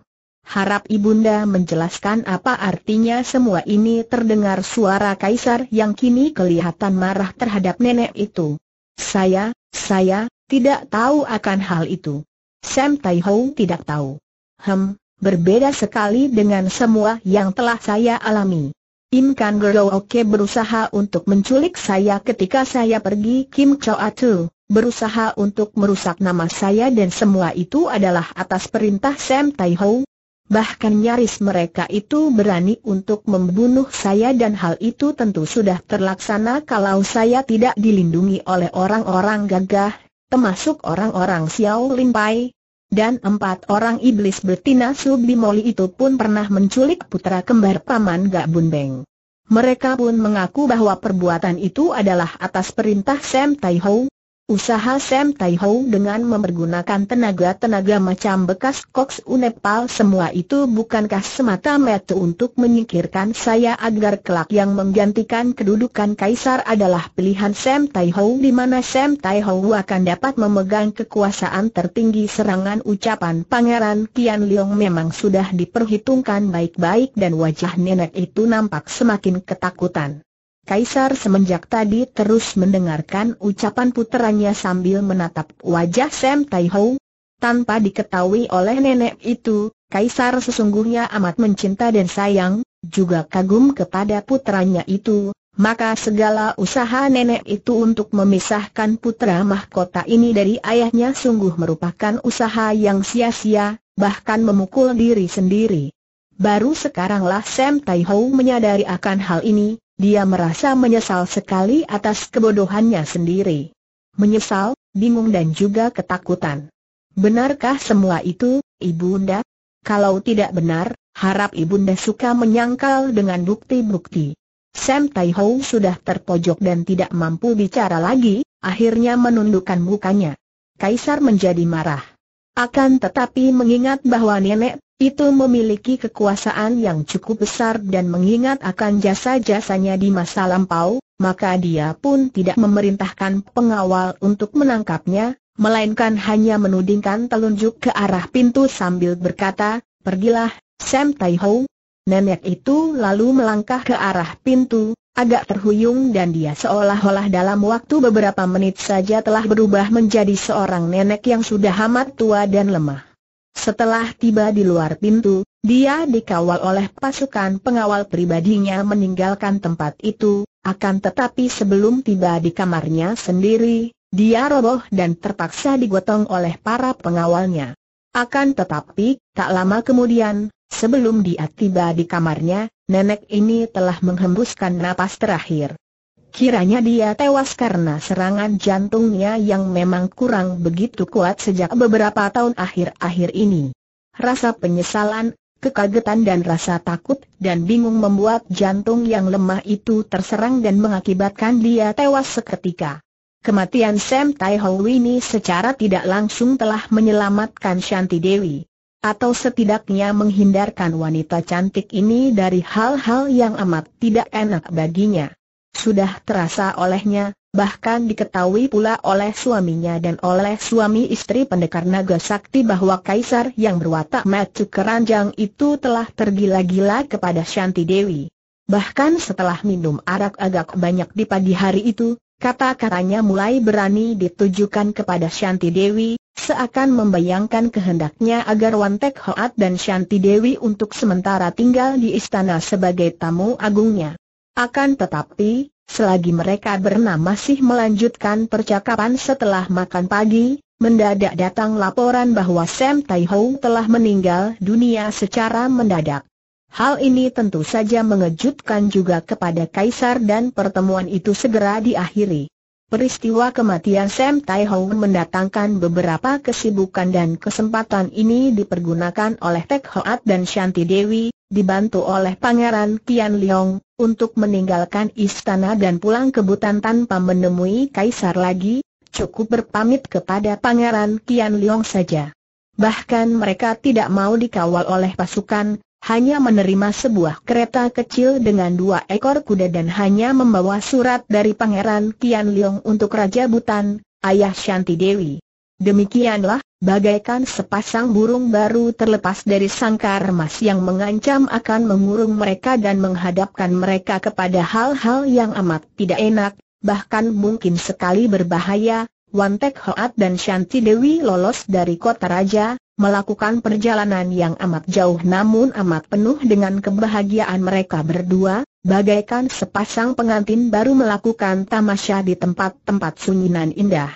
S1: Harap Ibunda menjelaskan apa artinya semua ini terdengar suara Kaisar yang kini kelihatan marah terhadap nenek itu. Saya, saya, tidak tahu akan hal itu. Sam Tai Hou tidak tahu. Hem, berbeda sekali dengan semua yang telah saya alami. Im Kan Gero Oke berusaha untuk menculik saya ketika saya pergi Kim Chow Atu, berusaha untuk merusak nama saya dan semua itu adalah atas perintah Sam Tai Hou bahkan nyaris mereka itu berani untuk membunuh saya dan hal itu tentu sudah terlaksana kalau saya tidak dilindungi oleh orang-orang gagah, termasuk orang-orang Xiao Limpai. Dan empat orang iblis betina Sublimoli itu pun pernah menculik putra kembar paman Gabun Beng. Mereka pun mengaku bahwa perbuatan itu adalah atas perintah Sam Tai Hou. Usaha Sam Tai Ho dengan mempergunakan tenaga-tenaga macam bekas koks Unepal semua itu bukankah semata-mata untuk menyingkirkan saya agar kelak yang menggantikan kedudukan kaisar adalah pilihan Sam Tai Ho di mana Sam Tai Ho akan dapat memegang kekuasaan tertinggi serangan ucapan Pangeran Tian Leong memang sudah diperhitungkan baik-baik dan wajah nenek itu nampak semakin ketakutan. Kaisar semenjak tadi terus mendengarkan ucapan puteranya sambil menatap wajah Sam Tai Ho. Tanpa diketahui oleh nenek itu, Kaisar sesungguhnya amat mencinta dan sayang, juga kagum kepada puteranya itu, maka segala usaha nenek itu untuk memisahkan putra mahkota ini dari ayahnya sungguh merupakan usaha yang sia-sia, bahkan memukul diri sendiri. Baru sekaranglah Sam Tai Ho menyadari akan hal ini, dia merasa menyesal sekali atas kebodohannya sendiri. Menyesal, bingung dan juga ketakutan. Benarkah semua itu, Ibunda? Kalau tidak benar, harap Ibunda suka menyangkal dengan bukti-bukti. Sam Tai sudah terpojok dan tidak mampu bicara lagi, akhirnya menundukkan mukanya. Kaisar menjadi marah. Akan tetapi mengingat bahwa nenek itu memiliki kekuasaan yang cukup besar dan mengingat akan jasa-jasanya di masa lampau, maka dia pun tidak memerintahkan pengawal untuk menangkapnya, melainkan hanya menudingkan telunjuk ke arah pintu sambil berkata, Pergilah, Sam Tai Ho. Nenek itu lalu melangkah ke arah pintu, agak terhuyung dan dia seolah-olah dalam waktu beberapa menit saja telah berubah menjadi seorang nenek yang sudah amat tua dan lemah. Setelah tiba di luar pintu, dia dikawal oleh pasukan pengawal pribadinya meninggalkan tempat itu, akan tetapi sebelum tiba di kamarnya sendiri, dia roboh dan terpaksa digotong oleh para pengawalnya. Akan tetapi, tak lama kemudian, sebelum dia tiba di kamarnya, nenek ini telah menghembuskan napas terakhir. Kiranya dia tewas karena serangan jantungnya yang memang kurang begitu kuat sejak beberapa tahun akhir-akhir ini. Rasa penyesalan, kekagetan dan rasa takut dan bingung membuat jantung yang lemah itu terserang dan mengakibatkan dia tewas seketika. Kematian Sam Tai ini secara tidak langsung telah menyelamatkan Shanti Dewi atau setidaknya menghindarkan wanita cantik ini dari hal-hal yang amat tidak enak baginya. Sudah terasa olehnya, bahkan diketahui pula oleh suaminya dan oleh suami istri pendekar naga sakti bahwa kaisar yang berwatak macu keranjang itu telah tergila-gila kepada Shanti Dewi. Bahkan setelah minum arak agak banyak di pagi hari itu, kata-katanya mulai berani ditujukan kepada Shanti Dewi, seakan membayangkan kehendaknya agar Wantek Hoat dan Shanti Dewi untuk sementara tinggal di istana sebagai tamu agungnya. Akan tetapi, selagi mereka bernama masih melanjutkan percakapan setelah makan pagi, mendadak datang laporan bahwa Sam Tai Ho telah meninggal dunia secara mendadak. Hal ini tentu saja mengejutkan juga kepada Kaisar dan pertemuan itu segera diakhiri. Peristiwa kematian Sam Tai Ho mendatangkan beberapa kesibukan dan kesempatan ini dipergunakan oleh Tek Hoat dan Shanti Dewi dibantu oleh Pangeran Kian Liong, untuk meninggalkan istana dan pulang ke Butan tanpa menemui Kaisar lagi, cukup berpamit kepada Pangeran Kian Liong saja. Bahkan mereka tidak mau dikawal oleh pasukan, hanya menerima sebuah kereta kecil dengan dua ekor kuda dan hanya membawa surat dari Pangeran Kian Liong untuk Raja Butan, Ayah Shanti Dewi. Demikianlah, bagaikan sepasang burung baru terlepas dari sangkar emas yang mengancam akan mengurung mereka dan menghadapkan mereka kepada hal-hal yang amat tidak enak, bahkan mungkin sekali berbahaya. Wan Tek Hoat dan Shanti Dewi lolos dari kota raja, melakukan perjalanan yang amat jauh namun amat penuh dengan kebahagiaan mereka berdua, bagaikan sepasang pengantin baru melakukan tamasya di tempat-tempat sunyinan indah.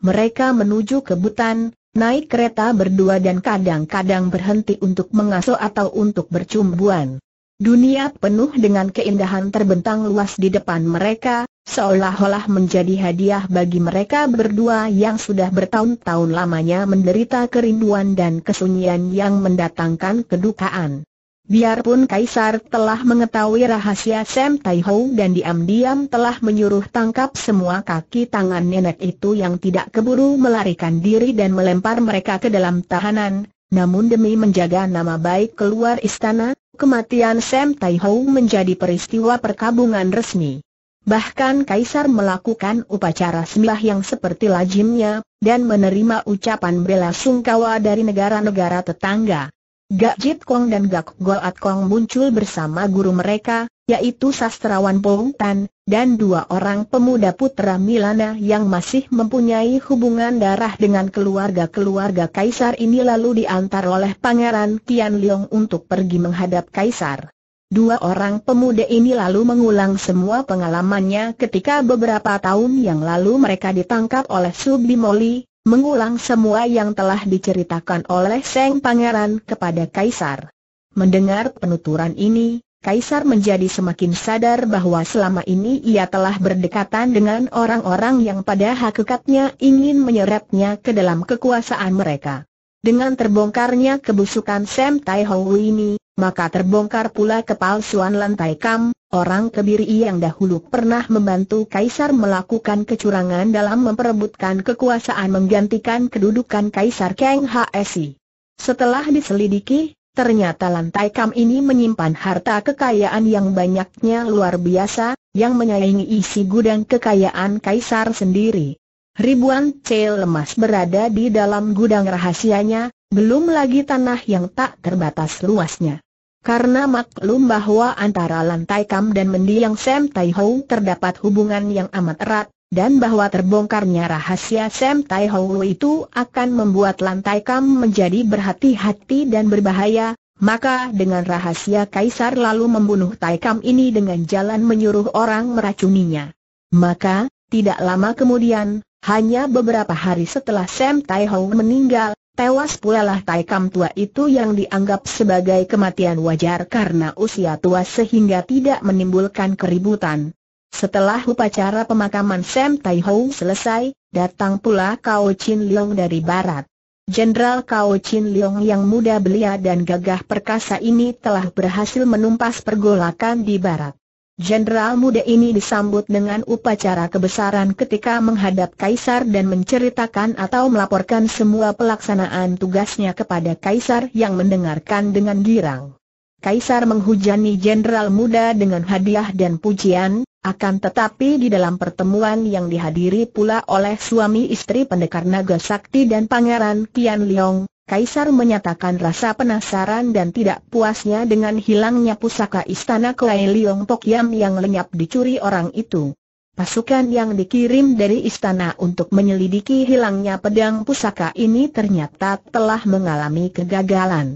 S1: Mereka menuju ke Butan, naik kereta berdua dan kadang-kadang berhenti untuk mengasuh atau untuk bercumbuan. Dunia penuh dengan keindahan terbentang luas di depan mereka, seolah-olah menjadi hadiah bagi mereka berdua yang sudah bertahun-tahun lamanya menderita kerinduan dan kesunyian yang mendatangkan kedukaan. Biarpun Kaisar telah mengetahui rahasia Sam Tai Ho dan diam-diam telah menyuruh tangkap semua kaki tangan nenek itu yang tidak keburu melarikan diri dan melempar mereka ke dalam tahanan, namun demi menjaga nama baik keluar istana, kematian Sam Tai Ho menjadi peristiwa perkabungan resmi. Bahkan Kaisar melakukan upacara sembah yang seperti lazimnya, dan menerima ucapan bela sungkawa dari negara-negara tetangga. Gak Jit Kong dan Gak Golat Kong muncul bersama guru mereka, yaitu sastrawan Pong Tan, dan dua orang pemuda putra Milana yang masih mempunyai hubungan darah dengan keluarga-keluarga kaisar ini lalu diantar oleh Pangeran Tian Leong untuk pergi menghadap kaisar. Dua orang pemuda ini lalu mengulang semua pengalamannya ketika beberapa tahun yang lalu mereka ditangkap oleh Subdimoli, mengulang semua yang telah diceritakan oleh Seng Pangeran kepada Kaisar. Mendengar penuturan ini, Kaisar menjadi semakin sadar bahwa selama ini ia telah berdekatan dengan orang-orang yang pada hakikatnya ingin menyeretnya ke dalam kekuasaan mereka. Dengan terbongkarnya kebusukan Sam Tai Hou ini, maka terbongkar pula kepalsuan Lantai Kam, Orang kebiri yang dahulu pernah membantu Kaisar melakukan kecurangan dalam memperebutkan kekuasaan menggantikan kedudukan Kaisar Kang Hsi. Setelah diselidiki, ternyata lantai kam ini menyimpan harta kekayaan yang banyaknya luar biasa, yang menyaingi isi gudang kekayaan Kaisar sendiri. Ribuan cel lemas berada di dalam gudang rahasianya, belum lagi tanah yang tak terbatas luasnya. Karena maklum bahwa antara lantai Kam dan mendiang Sam Tai Ho terdapat hubungan yang amat erat, dan bahwa terbongkarnya rahasia Sam Tai Ho itu akan membuat lantai Kam menjadi berhati-hati dan berbahaya, maka dengan rahasia Kaisar lalu membunuh Tai Kam ini dengan jalan menyuruh orang meracuninya. Maka, tidak lama kemudian, hanya beberapa hari setelah Sam Tai Ho meninggal, Tewas pula pulalah Taikam tua itu yang dianggap sebagai kematian wajar karena usia tua sehingga tidak menimbulkan keributan. Setelah upacara pemakaman Sam Tai Ho selesai, datang pula Kao Chin Leong dari barat. Jenderal Kao Chin Leong yang muda belia dan gagah perkasa ini telah berhasil menumpas pergolakan di barat. Jenderal muda ini disambut dengan upacara kebesaran ketika menghadap Kaisar dan menceritakan atau melaporkan semua pelaksanaan tugasnya kepada Kaisar yang mendengarkan dengan girang. Kaisar menghujani jenderal muda dengan hadiah dan pujian, akan tetapi di dalam pertemuan yang dihadiri pula oleh suami istri pendekar naga sakti dan pangeran Tian Liong, Kaisar menyatakan rasa penasaran dan tidak puasnya dengan hilangnya pusaka istana Kuai Liong Pok Yam yang lenyap dicuri orang itu. Pasukan yang dikirim dari istana untuk menyelidiki hilangnya pedang pusaka ini ternyata telah mengalami kegagalan.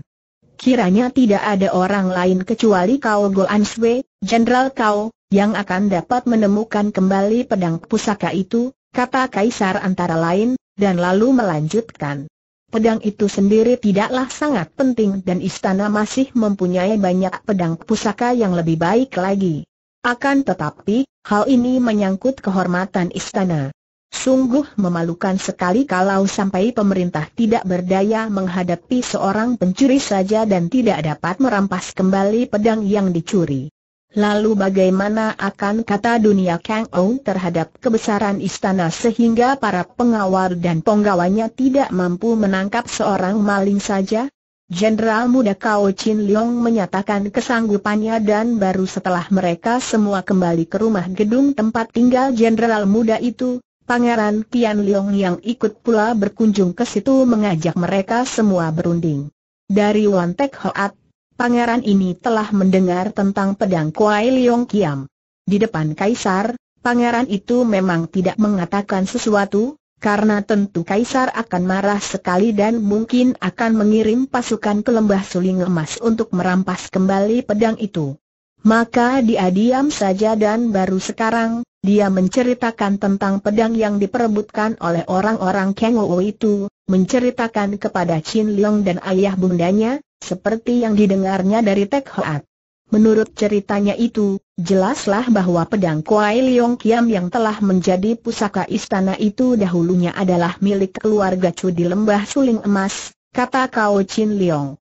S1: Kiranya tidak ada orang lain kecuali Kau Goan Sui, Jenderal Kau, yang akan dapat menemukan kembali pedang pusaka itu, kata Kaisar antara lain, dan lalu melanjutkan pedang itu sendiri tidaklah sangat penting dan istana masih mempunyai banyak pedang pusaka yang lebih baik lagi. Akan tetapi, hal ini menyangkut kehormatan istana. Sungguh memalukan sekali kalau sampai pemerintah tidak berdaya menghadapi seorang pencuri saja dan tidak dapat merampas kembali pedang yang dicuri. Lalu bagaimana akan kata dunia Kang Ou terhadap kebesaran istana sehingga para pengawal dan penggawanya tidak mampu menangkap seorang maling saja? Jenderal muda Kao Chin Leong menyatakan kesanggupannya dan baru setelah mereka semua kembali ke rumah gedung tempat tinggal jenderal muda itu, Pangeran Tian Leong yang ikut pula berkunjung ke situ mengajak mereka semua berunding. Dari Wan Tek Hoat pangeran ini telah mendengar tentang pedang Kuai Liong Kiam. Di depan Kaisar, pangeran itu memang tidak mengatakan sesuatu, karena tentu Kaisar akan marah sekali dan mungkin akan mengirim pasukan ke lembah suling emas untuk merampas kembali pedang itu. Maka dia diam saja dan baru sekarang, dia menceritakan tentang pedang yang diperebutkan oleh orang-orang Kengowo itu, menceritakan kepada Chin Leong dan ayah bundanya, seperti yang didengarnya dari Tek Hoat. Menurut ceritanya itu, jelaslah bahwa pedang Kuai Liong Kiam yang telah menjadi pusaka istana itu dahulunya adalah milik keluarga Chu Lembah Suling Emas, kata Kao Chin Liong.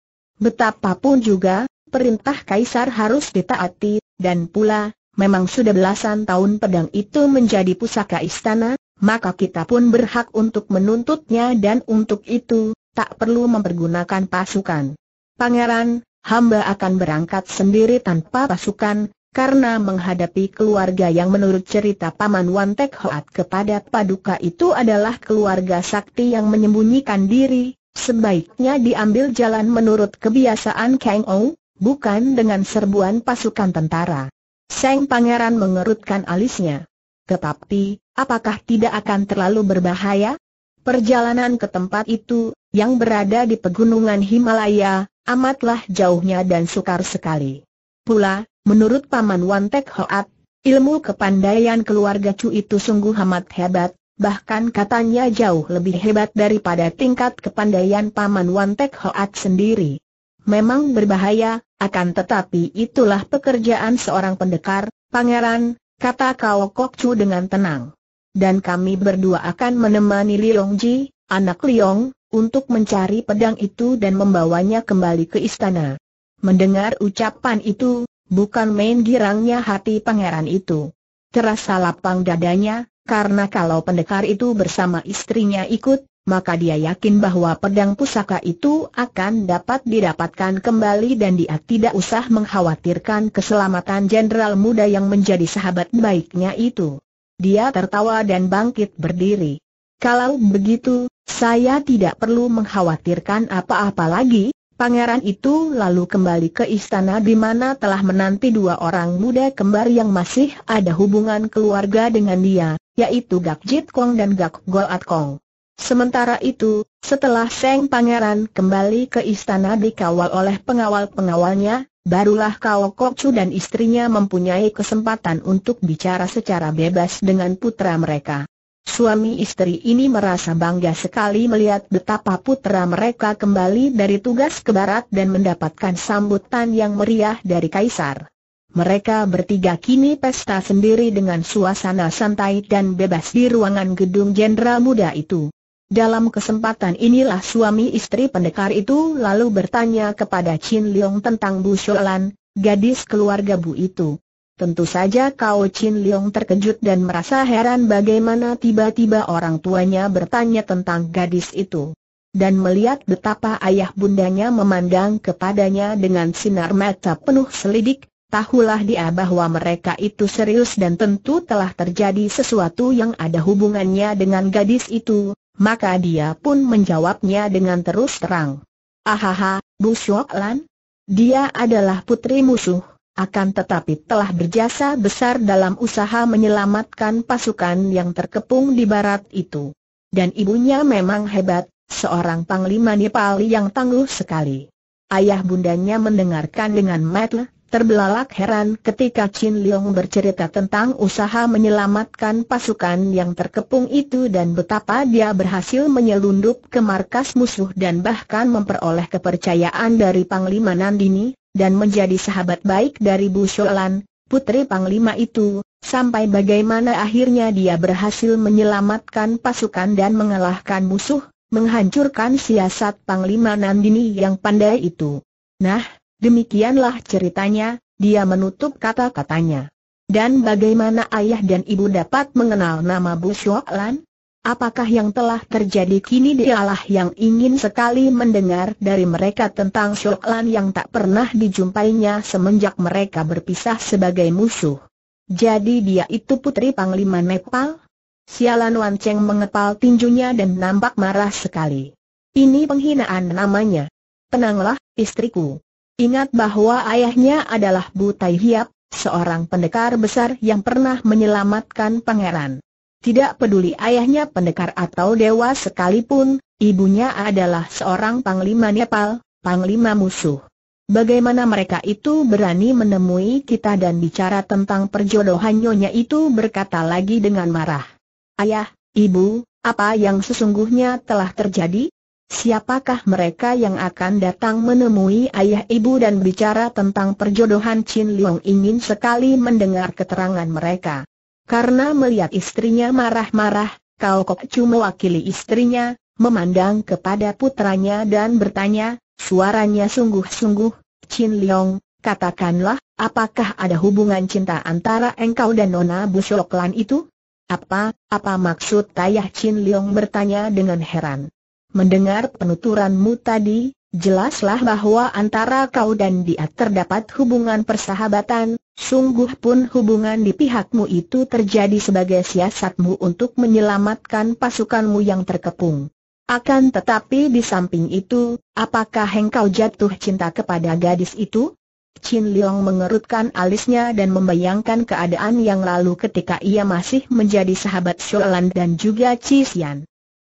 S1: Betapapun juga, perintah kaisar harus ditaati, dan pula, memang sudah belasan tahun pedang itu menjadi pusaka istana, maka kita pun berhak untuk menuntutnya dan untuk itu, tak perlu mempergunakan pasukan. Pangeran, hamba akan berangkat sendiri tanpa pasukan, karena menghadapi keluarga yang menurut cerita Paman Wan Tek Hoat kepada Paduka itu adalah keluarga sakti yang menyembunyikan diri, sebaiknya diambil jalan menurut kebiasaan Kang Ou, bukan dengan serbuan pasukan tentara. Seng Pangeran mengerutkan alisnya. Tetapi, apakah tidak akan terlalu berbahaya? Perjalanan ke tempat itu, yang berada di pegunungan Himalaya, amatlah jauhnya dan sukar sekali. Pula, menurut Paman Wan Tek Hoat, ilmu kepandaian keluarga Chu itu sungguh amat hebat, bahkan katanya jauh lebih hebat daripada tingkat kepandaian Paman Wan Tek Hoat sendiri. Memang berbahaya, akan tetapi itulah pekerjaan seorang pendekar, pangeran, kata Kao Kok Chu dengan tenang. Dan kami berdua akan menemani Liong Ji, anak Liong, untuk mencari pedang itu dan membawanya kembali ke istana. Mendengar ucapan itu, bukan main girangnya hati pangeran itu. Terasa lapang dadanya, karena kalau pendekar itu bersama istrinya ikut, maka dia yakin bahwa pedang pusaka itu akan dapat didapatkan kembali dan dia tidak usah mengkhawatirkan keselamatan jenderal muda yang menjadi sahabat baiknya itu. Dia tertawa dan bangkit berdiri. Kalau begitu, saya tidak perlu mengkhawatirkan apa-apa lagi, Pangeran itu lalu kembali ke istana di mana telah menanti dua orang muda kembar yang masih ada hubungan keluarga dengan dia, yaitu Gak Jit Kong dan Gak Golat Kong. Sementara itu, setelah Seng Pangeran kembali ke istana dikawal oleh pengawal-pengawalnya, barulah Kao Kok Chu dan istrinya mempunyai kesempatan untuk bicara secara bebas dengan putra mereka. Suami istri ini merasa bangga sekali melihat betapa putra mereka kembali dari tugas ke barat dan mendapatkan sambutan yang meriah dari kaisar. Mereka bertiga kini pesta sendiri dengan suasana santai dan bebas di ruangan gedung jenderal muda itu. Dalam kesempatan inilah suami istri pendekar itu lalu bertanya kepada Chin Leong tentang Bu Sholan, gadis keluarga Bu itu. Tentu saja Kao Chin Leong terkejut dan merasa heran bagaimana tiba-tiba orang tuanya bertanya tentang gadis itu. Dan melihat betapa ayah bundanya memandang kepadanya dengan sinar mata penuh selidik, tahulah dia bahwa mereka itu serius dan tentu telah terjadi sesuatu yang ada hubungannya dengan gadis itu, maka dia pun menjawabnya dengan terus terang. Ahaha, Bu Shok Lan, dia adalah putri musuh akan tetapi telah berjasa besar dalam usaha menyelamatkan pasukan yang terkepung di barat itu. Dan ibunya memang hebat, seorang panglima Nepal yang tangguh sekali. Ayah bundanya mendengarkan dengan matle, terbelalak heran ketika Chin Leong bercerita tentang usaha menyelamatkan pasukan yang terkepung itu dan betapa dia berhasil menyelundup ke markas musuh dan bahkan memperoleh kepercayaan dari Panglima Nandini, dan menjadi sahabat baik dari Bu Sholan, putri Panglima itu, sampai bagaimana akhirnya dia berhasil menyelamatkan pasukan dan mengalahkan musuh, menghancurkan siasat Panglima Nandini yang pandai itu. Nah, demikianlah ceritanya, dia menutup kata-katanya. Dan bagaimana ayah dan ibu dapat mengenal nama Bu Sholan? Apakah yang telah terjadi kini dialah yang ingin sekali mendengar dari mereka tentang Shoklan yang tak pernah dijumpainya semenjak mereka berpisah sebagai musuh. Jadi dia itu putri Panglima Nepal? Sialan Wan Cheng mengepal tinjunya dan nampak marah sekali. Ini penghinaan namanya. Tenanglah, istriku. Ingat bahwa ayahnya adalah Butai Hiap, seorang pendekar besar yang pernah menyelamatkan pangeran. Tidak peduli ayahnya pendekar atau dewa sekalipun, ibunya adalah seorang panglima Nepal, panglima musuh. Bagaimana mereka itu berani menemui kita dan bicara tentang perjodohan nyonya itu berkata lagi dengan marah. Ayah, ibu, apa yang sesungguhnya telah terjadi? Siapakah mereka yang akan datang menemui ayah ibu dan bicara tentang perjodohan Chin Leong ingin sekali mendengar keterangan mereka. Karena melihat istrinya marah-marah, Kau kok cuma mewakili istrinya, memandang kepada putranya dan bertanya, suaranya sungguh-sungguh, Chin Leong, katakanlah, apakah ada hubungan cinta antara engkau dan Nona Bushoklan itu? Apa, apa maksud Tayah Chin Leong bertanya dengan heran. Mendengar penuturanmu tadi, Jelaslah bahwa antara kau dan dia terdapat hubungan persahabatan, sungguh pun hubungan di pihakmu itu terjadi sebagai siasatmu untuk menyelamatkan pasukanmu yang terkepung. Akan tetapi di samping itu, apakah engkau jatuh cinta kepada gadis itu? Chin Leong mengerutkan alisnya dan membayangkan keadaan yang lalu ketika ia masih menjadi sahabat Xiao Lan dan juga Chi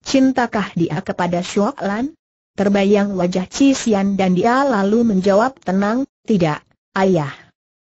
S1: Cintakah dia kepada Xiao Lan? Terbayang wajah Cisian dan dia lalu menjawab tenang, tidak, ayah.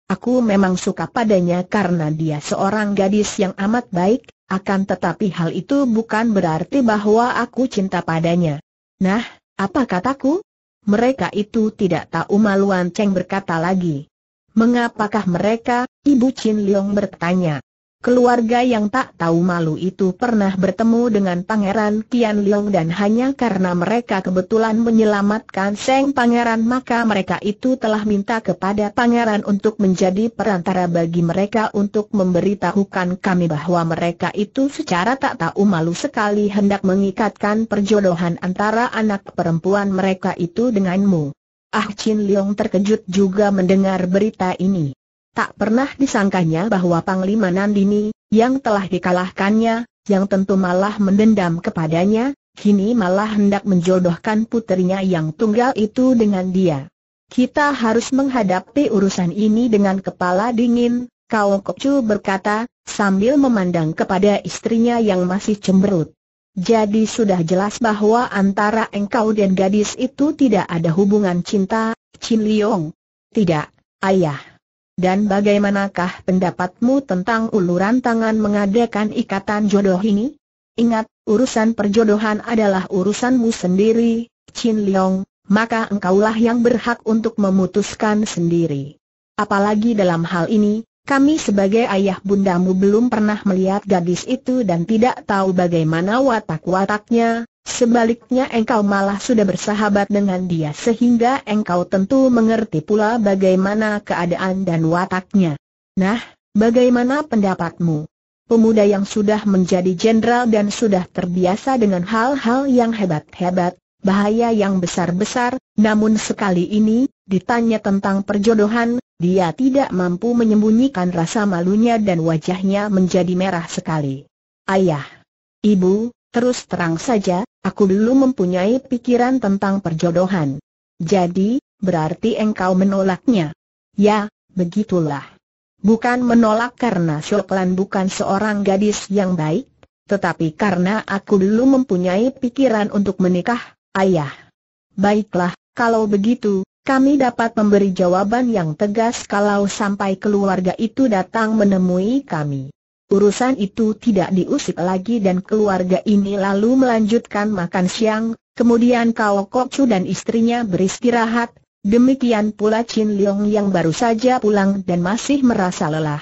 S1: Aku memang suka padanya karena dia seorang gadis yang amat baik, akan tetapi hal itu bukan berarti bahwa aku cinta padanya. Nah, apa kataku? Mereka itu tidak tahu maluan Cheng berkata lagi. Mengapakah mereka? Ibu Chin Leong bertanya. Keluarga yang tak tahu malu itu pernah bertemu dengan Pangeran Kian Liang dan hanya karena mereka kebetulan menyelamatkan Seng Pangeran maka mereka itu telah minta kepada Pangeran untuk menjadi perantara bagi mereka untuk memberitahukan kami bahwa mereka itu secara tak tahu malu sekali hendak mengikatkan perjodohan antara anak perempuan mereka itu denganmu. Ah Chin Leong terkejut juga mendengar berita ini. Tak pernah disangkanya bahwa Panglima Nandini, yang telah dikalahkannya, yang tentu malah mendendam kepadanya, kini malah hendak menjodohkan putrinya yang tunggal itu dengan dia. Kita harus menghadapi urusan ini dengan kepala dingin, Kau Kokcu berkata, sambil memandang kepada istrinya yang masih cemberut. Jadi sudah jelas bahwa antara engkau dan gadis itu tidak ada hubungan cinta, Chin Liong. Tidak, ayah. Dan bagaimanakah pendapatmu tentang uluran tangan mengadakan ikatan jodoh ini? Ingat, urusan perjodohan adalah urusanmu sendiri, Chin Leong, maka engkaulah yang berhak untuk memutuskan sendiri. Apalagi dalam hal ini, kami sebagai ayah bundamu belum pernah melihat gadis itu dan tidak tahu bagaimana watak-wataknya, sebaliknya engkau malah sudah bersahabat dengan dia sehingga engkau tentu mengerti pula bagaimana keadaan dan wataknya. Nah, bagaimana pendapatmu? Pemuda yang sudah menjadi jenderal dan sudah terbiasa dengan hal-hal yang hebat-hebat, bahaya yang besar-besar, namun sekali ini, ditanya tentang perjodohan, dia tidak mampu menyembunyikan rasa malunya dan wajahnya menjadi merah sekali. Ayah, ibu, terus terang saja, aku dulu mempunyai pikiran tentang perjodohan. Jadi, berarti engkau menolaknya. Ya, begitulah. Bukan menolak karena Shoklan bukan seorang gadis yang baik, tetapi karena aku dulu mempunyai pikiran untuk menikah, ayah. Baiklah, kalau begitu, kami dapat memberi jawaban yang tegas kalau sampai keluarga itu datang menemui kami. Urusan itu tidak diusik lagi dan keluarga ini lalu melanjutkan makan siang, kemudian Kao Chu dan istrinya beristirahat, demikian pula Chin Leong yang baru saja pulang dan masih merasa lelah.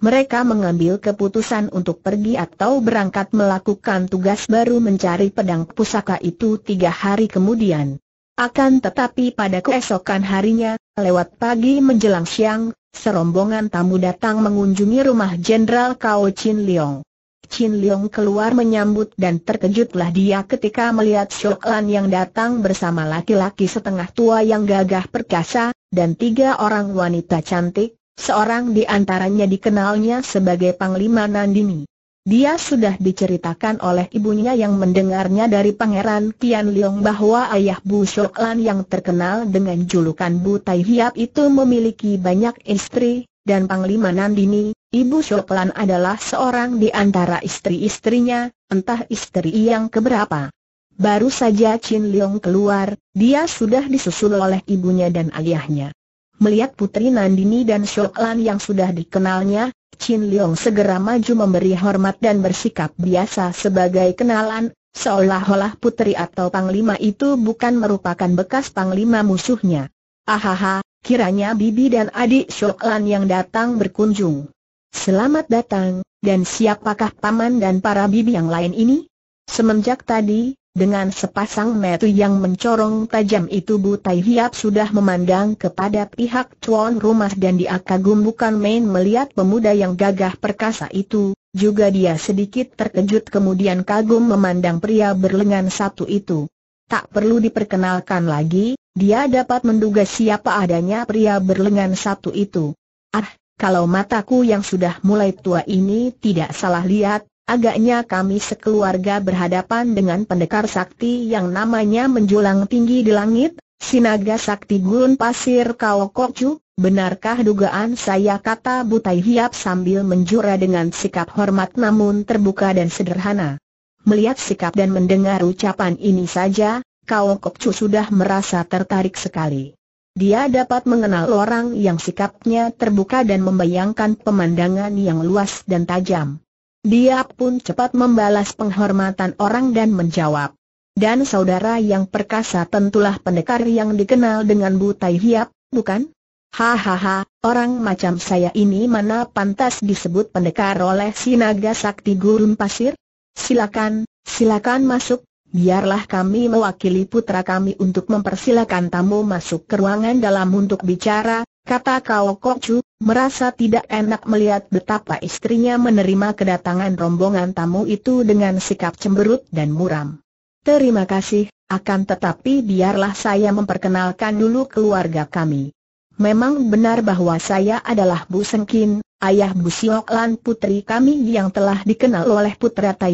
S1: Mereka mengambil keputusan untuk pergi atau berangkat melakukan tugas baru mencari pedang pusaka itu tiga hari kemudian. Akan tetapi pada keesokan harinya, lewat pagi menjelang siang, serombongan tamu datang mengunjungi rumah Jenderal Kao Chin Leong. Chin Leong keluar menyambut dan terkejutlah dia ketika melihat Shok Lan yang datang bersama laki-laki setengah tua yang gagah perkasa, dan tiga orang wanita cantik, seorang di antaranya dikenalnya sebagai Panglima Nandini. Dia sudah diceritakan oleh ibunya yang mendengarnya dari Pangeran Tian Liong bahwa ayah Bu Shok Lan yang terkenal dengan julukan Bu Tai Hiap itu memiliki banyak istri, dan Panglima Nandini, Ibu Shok Lan adalah seorang di antara istri-istrinya, entah istri yang keberapa. Baru saja Chin Leong keluar, dia sudah disusul oleh ibunya dan ayahnya. Melihat Putri Nandini dan Lan yang sudah dikenalnya, Chin Leong segera maju memberi hormat dan bersikap biasa sebagai kenalan, seolah-olah putri atau panglima itu bukan merupakan bekas panglima musuhnya. Ahaha, kiranya bibi dan adik Lan yang datang berkunjung. Selamat datang, dan siapakah paman dan para bibi yang lain ini? Semenjak tadi, dengan sepasang metu yang mencorong tajam itu Bu Tai Hiap sudah memandang kepada pihak tuan rumah dan dia kagum bukan main melihat pemuda yang gagah perkasa itu, juga dia sedikit terkejut kemudian kagum memandang pria berlengan satu itu. Tak perlu diperkenalkan lagi, dia dapat menduga siapa adanya pria berlengan satu itu. Ah, kalau mataku yang sudah mulai tua ini tidak salah lihat, Agaknya kami sekeluarga berhadapan dengan pendekar sakti yang namanya menjulang tinggi di langit, Sinaga Sakti Gurun Pasir kau Kokcu, benarkah dugaan saya kata Butai Hiap sambil menjura dengan sikap hormat namun terbuka dan sederhana. Melihat sikap dan mendengar ucapan ini saja, kau Kokcu sudah merasa tertarik sekali. Dia dapat mengenal orang yang sikapnya terbuka dan membayangkan pemandangan yang luas dan tajam. Dia pun cepat membalas penghormatan orang dan menjawab. Dan saudara yang perkasa tentulah pendekar yang dikenal dengan Butai Hiap, bukan? Hahaha, orang macam saya ini mana pantas disebut pendekar oleh Sinaga Sakti Gurun Pasir? Silakan, silakan masuk, biarlah kami mewakili putra kami untuk mempersilakan tamu masuk ke ruangan dalam untuk bicara, Kata Kao Kocu, merasa tidak enak melihat betapa istrinya menerima kedatangan rombongan tamu itu dengan sikap cemberut dan muram. Terima kasih, akan tetapi biarlah saya memperkenalkan dulu keluarga kami. Memang benar bahwa saya adalah Bu Sengkin, ayah Bu Siok Lan putri kami yang telah dikenal oleh putra Tai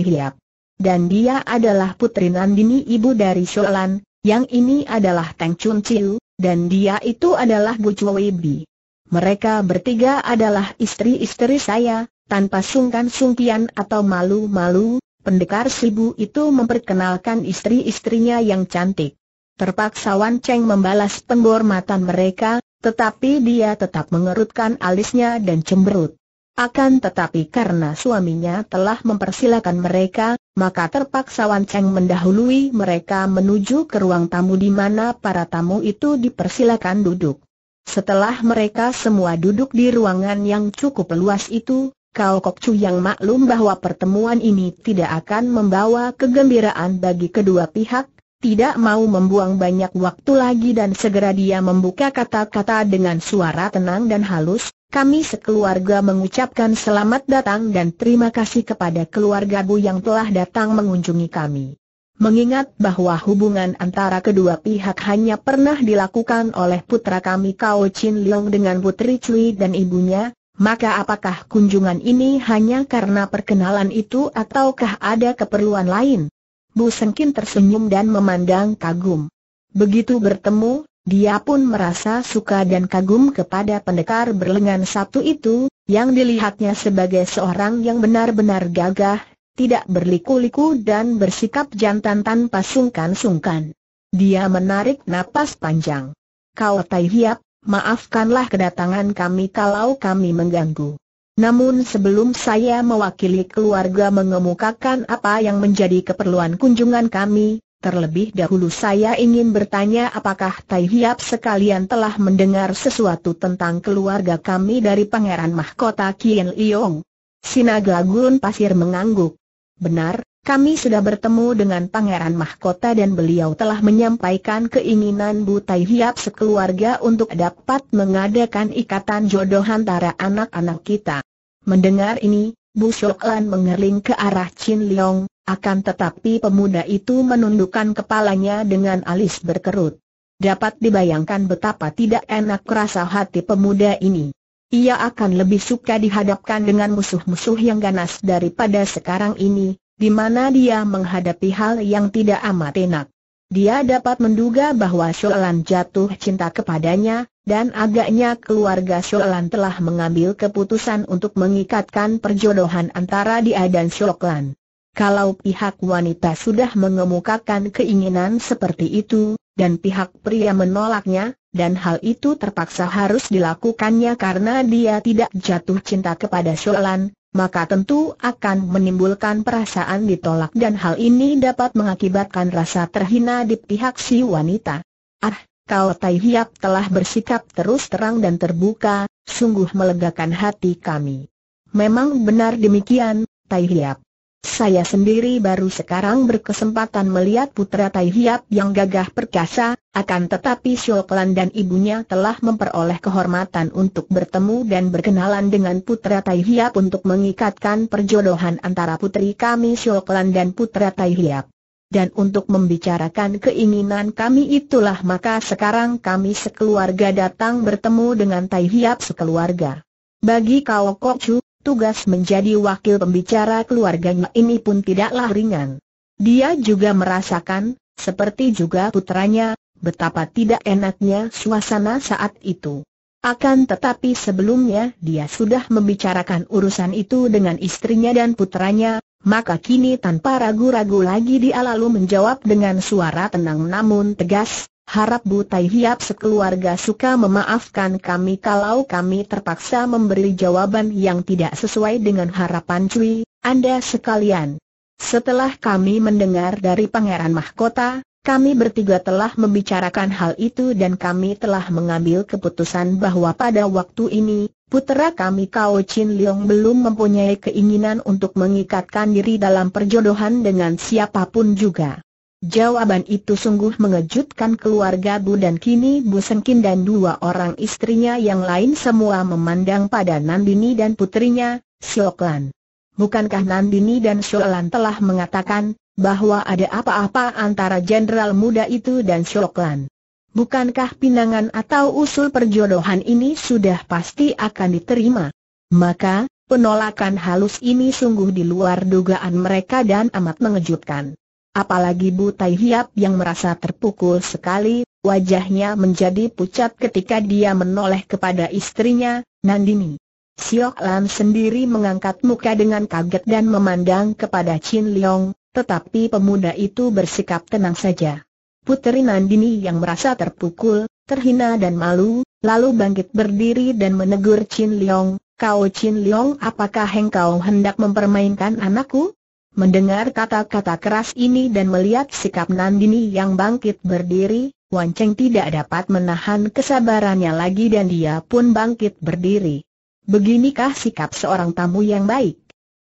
S1: Dan dia adalah putri Nandini ibu dari Sholan, yang ini adalah Tang Chun Chiu, dan dia itu adalah Bu Chui Bi. Mereka bertiga adalah istri-istri saya, tanpa sungkan-sungkian atau malu-malu, pendekar Sibu itu memperkenalkan istri-istrinya yang cantik. Terpaksa Wan Cheng membalas penghormatan mereka, tetapi dia tetap mengerutkan alisnya dan cemberut. Akan tetapi karena suaminya telah mempersilakan mereka, maka terpaksa Wan Cheng mendahului mereka menuju ke ruang tamu di mana para tamu itu dipersilakan duduk. Setelah mereka semua duduk di ruangan yang cukup luas itu, Kau Kok Chu yang maklum bahwa pertemuan ini tidak akan membawa kegembiraan bagi kedua pihak, tidak mau membuang banyak waktu lagi dan segera dia membuka kata-kata dengan suara tenang dan halus, kami sekeluarga mengucapkan selamat datang dan terima kasih kepada keluarga Bu yang telah datang mengunjungi kami. Mengingat bahwa hubungan antara kedua pihak hanya pernah dilakukan oleh putra kami Kao Chin Leong dengan Putri Cui dan ibunya, maka apakah kunjungan ini hanya karena perkenalan itu ataukah ada keperluan lain? Bu Sengkin tersenyum dan memandang kagum. Begitu bertemu, dia pun merasa suka dan kagum kepada pendekar berlengan satu itu, yang dilihatnya sebagai seorang yang benar-benar gagah, tidak berliku-liku dan bersikap jantan tanpa sungkan-sungkan. Dia menarik napas panjang. Kau Tai Hiap, maafkanlah kedatangan kami kalau kami mengganggu. Namun sebelum saya mewakili keluarga mengemukakan apa yang menjadi keperluan kunjungan kami, Terlebih dahulu saya ingin bertanya apakah Tai Hiap sekalian telah mendengar sesuatu tentang keluarga kami dari Pangeran Mahkota Kien Liong. Sinaga Gurun Pasir mengangguk. Benar, kami sudah bertemu dengan Pangeran Mahkota dan beliau telah menyampaikan keinginan Bu Tai Hiap sekeluarga untuk dapat mengadakan ikatan jodoh antara anak-anak kita. Mendengar ini, Bu Lan mengerling ke arah Chin Leong, akan tetapi pemuda itu menundukkan kepalanya dengan alis berkerut. Dapat dibayangkan betapa tidak enak rasa hati pemuda ini. Ia akan lebih suka dihadapkan dengan musuh-musuh yang ganas daripada sekarang ini, di mana dia menghadapi hal yang tidak amat enak. Dia dapat menduga bahwa Sholan jatuh cinta kepadanya, dan agaknya keluarga Sholan telah mengambil keputusan untuk mengikatkan perjodohan antara dia dan Sholan. Kalau pihak wanita sudah mengemukakan keinginan seperti itu, dan pihak pria menolaknya, dan hal itu terpaksa harus dilakukannya karena dia tidak jatuh cinta kepada Sholan, maka tentu akan menimbulkan perasaan ditolak dan hal ini dapat mengakibatkan rasa terhina di pihak si wanita. Ah, kau Tai Hiap telah bersikap terus terang dan terbuka, sungguh melegakan hati kami. Memang benar demikian, Tai Hiap. Saya sendiri baru sekarang berkesempatan melihat putra Tai Hiap yang gagah perkasa, akan tetapi Syoklan dan ibunya telah memperoleh kehormatan untuk bertemu dan berkenalan dengan putra Tai Hiap untuk mengikatkan perjodohan antara putri kami Syoklan dan putra Tai Hiap. Dan untuk membicarakan keinginan kami itulah maka sekarang kami sekeluarga datang bertemu dengan Tai Hiap sekeluarga. Bagi Kau Kok Chu, tugas menjadi wakil pembicara keluarganya ini pun tidaklah ringan. Dia juga merasakan, seperti juga putranya, betapa tidak enaknya suasana saat itu. Akan tetapi sebelumnya dia sudah membicarakan urusan itu dengan istrinya dan putranya, maka kini tanpa ragu-ragu lagi dia lalu menjawab dengan suara tenang namun tegas, Harap bu Tai Hiap sekeluarga suka memaafkan kami kalau kami terpaksa memberi jawaban yang tidak sesuai dengan harapan Cui, Anda sekalian. Setelah kami mendengar dari Pangeran Mahkota, kami bertiga telah membicarakan hal itu dan kami telah mengambil keputusan bahwa pada waktu ini, putera kami Kao Chin Leong belum mempunyai keinginan untuk mengikatkan diri dalam perjodohan dengan siapapun juga. Jawaban itu sungguh mengejutkan keluarga Bu dan kini Bu Sengkin dan dua orang istrinya yang lain semua memandang pada Nandini dan putrinya, Sioklan. Bukankah Nandini dan Sioklan telah mengatakan, bahwa ada apa-apa antara jenderal muda itu dan Sioklan? Bukankah pinangan atau usul perjodohan ini sudah pasti akan diterima? Maka, penolakan halus ini sungguh di luar dugaan mereka dan amat mengejutkan. Apalagi Bu Tai Hiap yang merasa terpukul sekali, wajahnya menjadi pucat ketika dia menoleh kepada istrinya, Nandini. Siok Lam sendiri mengangkat muka dengan kaget dan memandang kepada Chin Leong, tetapi pemuda itu bersikap tenang saja. Puteri Nandini yang merasa terpukul, terhina dan malu, lalu bangkit berdiri dan menegur Chin Leong, Kau Chin Leong apakah engkau hendak mempermainkan anakku? Mendengar kata-kata keras ini dan melihat sikap Nandini yang bangkit berdiri, Wan Cheng tidak dapat menahan kesabarannya lagi dan dia pun bangkit berdiri. Beginikah sikap seorang tamu yang baik?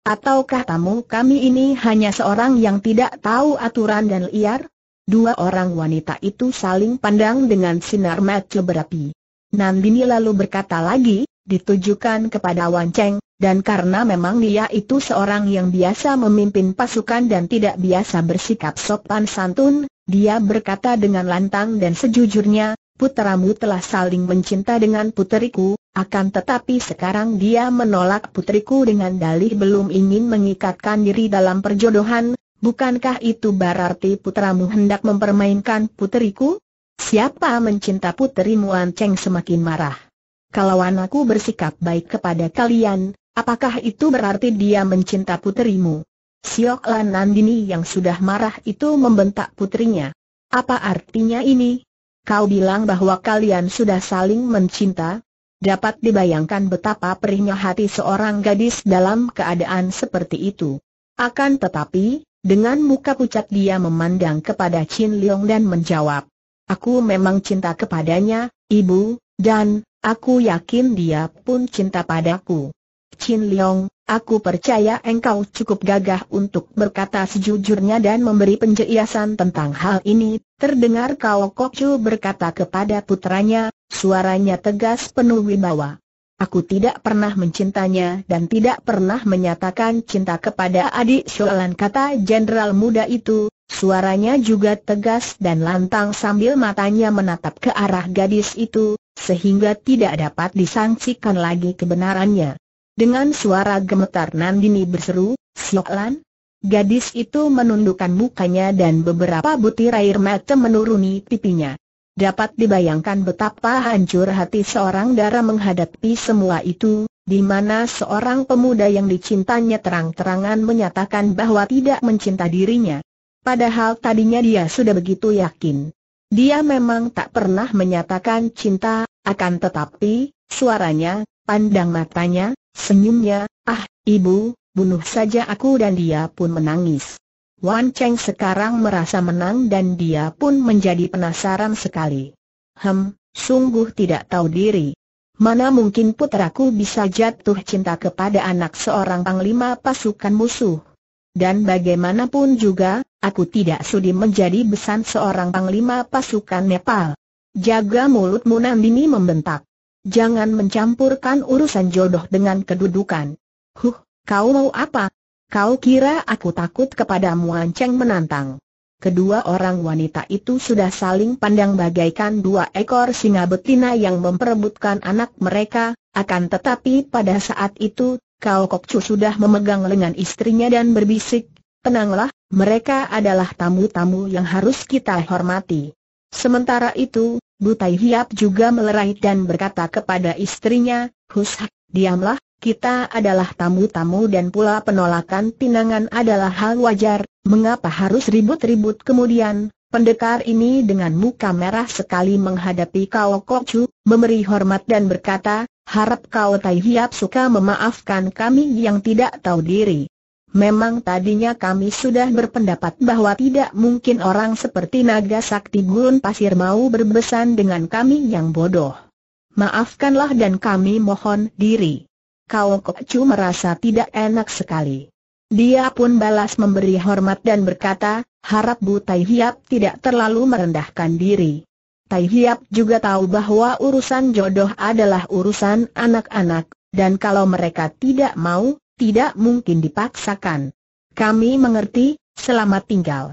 S1: Ataukah tamu kami ini hanya seorang yang tidak tahu aturan dan liar? Dua orang wanita itu saling pandang dengan sinar mata berapi. Nandini lalu berkata lagi, ditujukan kepada Wan Cheng, dan karena memang dia itu seorang yang biasa memimpin pasukan dan tidak biasa bersikap sopan santun, dia berkata dengan lantang dan sejujurnya, putramu telah saling mencinta dengan puteriku, akan tetapi sekarang dia menolak puteriku dengan dalih belum ingin mengikatkan diri dalam perjodohan, bukankah itu berarti putramu hendak mempermainkan puteriku? Siapa mencinta puterimu Anceng semakin marah. Kalau anakku bersikap baik kepada kalian, Apakah itu berarti dia mencinta puterimu? Siok Lan Nandini yang sudah marah itu membentak putrinya. Apa artinya ini? Kau bilang bahwa kalian sudah saling mencinta? Dapat dibayangkan betapa perihnya hati seorang gadis dalam keadaan seperti itu. Akan tetapi, dengan muka pucat dia memandang kepada Chin Leong dan menjawab, Aku memang cinta kepadanya, ibu, dan aku yakin dia pun cinta padaku. Chin Leong, aku percaya engkau cukup gagah untuk berkata sejujurnya dan memberi penjelasan tentang hal ini. Terdengar Kao Kok Chu berkata kepada putranya, suaranya tegas penuh wibawa. Aku tidak pernah mencintanya dan tidak pernah menyatakan cinta kepada adik Soalan kata jenderal muda itu, suaranya juga tegas dan lantang sambil matanya menatap ke arah gadis itu, sehingga tidak dapat disangsikan lagi kebenarannya. Dengan suara gemetar Nandini berseru, Siok Gadis itu menundukkan mukanya dan beberapa butir air mata menuruni pipinya. Dapat dibayangkan betapa hancur hati seorang darah menghadapi semua itu, di mana seorang pemuda yang dicintanya terang-terangan menyatakan bahwa tidak mencinta dirinya. Padahal tadinya dia sudah begitu yakin. Dia memang tak pernah menyatakan cinta, akan tetapi, suaranya, pandang matanya, Senyumnya, ah, ibu, bunuh saja aku dan dia pun menangis. Wan Cheng sekarang merasa menang dan dia pun menjadi penasaran sekali. Hem, sungguh tidak tahu diri. Mana mungkin putraku bisa jatuh cinta kepada anak seorang panglima pasukan musuh. Dan bagaimanapun juga, aku tidak sudi menjadi besan seorang panglima pasukan Nepal. Jaga mulutmu Nandini membentak. Jangan mencampurkan urusan jodoh dengan kedudukan. Huh, kau mau apa? Kau kira aku takut kepadamu Anceng menantang. Kedua orang wanita itu sudah saling pandang bagaikan dua ekor singa betina yang memperebutkan anak mereka, akan tetapi pada saat itu, Kau Chu sudah memegang lengan istrinya dan berbisik, tenanglah, mereka adalah tamu-tamu yang harus kita hormati. Sementara itu, Butai Hiap juga melerai dan berkata kepada istrinya, Hushak, diamlah, kita adalah tamu-tamu dan pula penolakan pinangan adalah hal wajar, mengapa harus ribut-ribut kemudian? Pendekar ini dengan muka merah sekali menghadapi Kau memberi hormat dan berkata, harap Kau Tai Hiap suka memaafkan kami yang tidak tahu diri. Memang tadinya kami sudah berpendapat bahwa tidak mungkin orang seperti naga sakti gurun pasir mau berbesan dengan kami yang bodoh. Maafkanlah dan kami mohon diri. Kau Kokcu merasa tidak enak sekali. Dia pun balas memberi hormat dan berkata, harap Bu Tai Hiap tidak terlalu merendahkan diri. Tai Hiap juga tahu bahwa urusan jodoh adalah urusan anak-anak, dan kalau mereka tidak mau, tidak mungkin dipaksakan. Kami mengerti, selamat tinggal.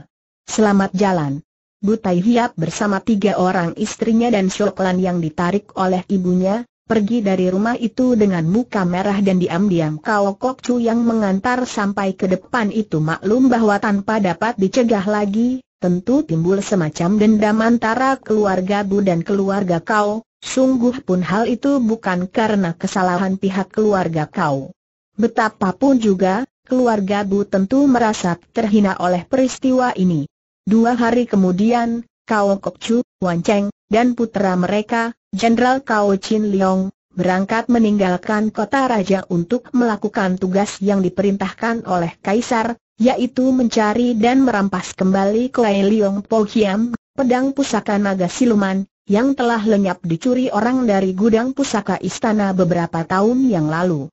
S1: Selamat jalan. Butai Hiap bersama tiga orang istrinya dan Syoklan yang ditarik oleh ibunya, pergi dari rumah itu dengan muka merah dan diam-diam Kau Kok Chu yang mengantar sampai ke depan itu maklum bahwa tanpa dapat dicegah lagi, tentu timbul semacam dendam antara keluarga Bu dan keluarga Kau, sungguh pun hal itu bukan karena kesalahan pihak keluarga Kau. Betapapun juga, keluarga Bu tentu merasa terhina oleh peristiwa ini. Dua hari kemudian, Kao Chu, Wan Cheng, dan putera mereka, Jenderal Kao Chin Leong, berangkat meninggalkan kota raja untuk melakukan tugas yang diperintahkan oleh Kaisar, yaitu mencari dan merampas kembali Kuei Leong Po Hiam, pedang pusaka naga siluman, yang telah lenyap dicuri orang dari gudang pusaka istana beberapa tahun yang lalu.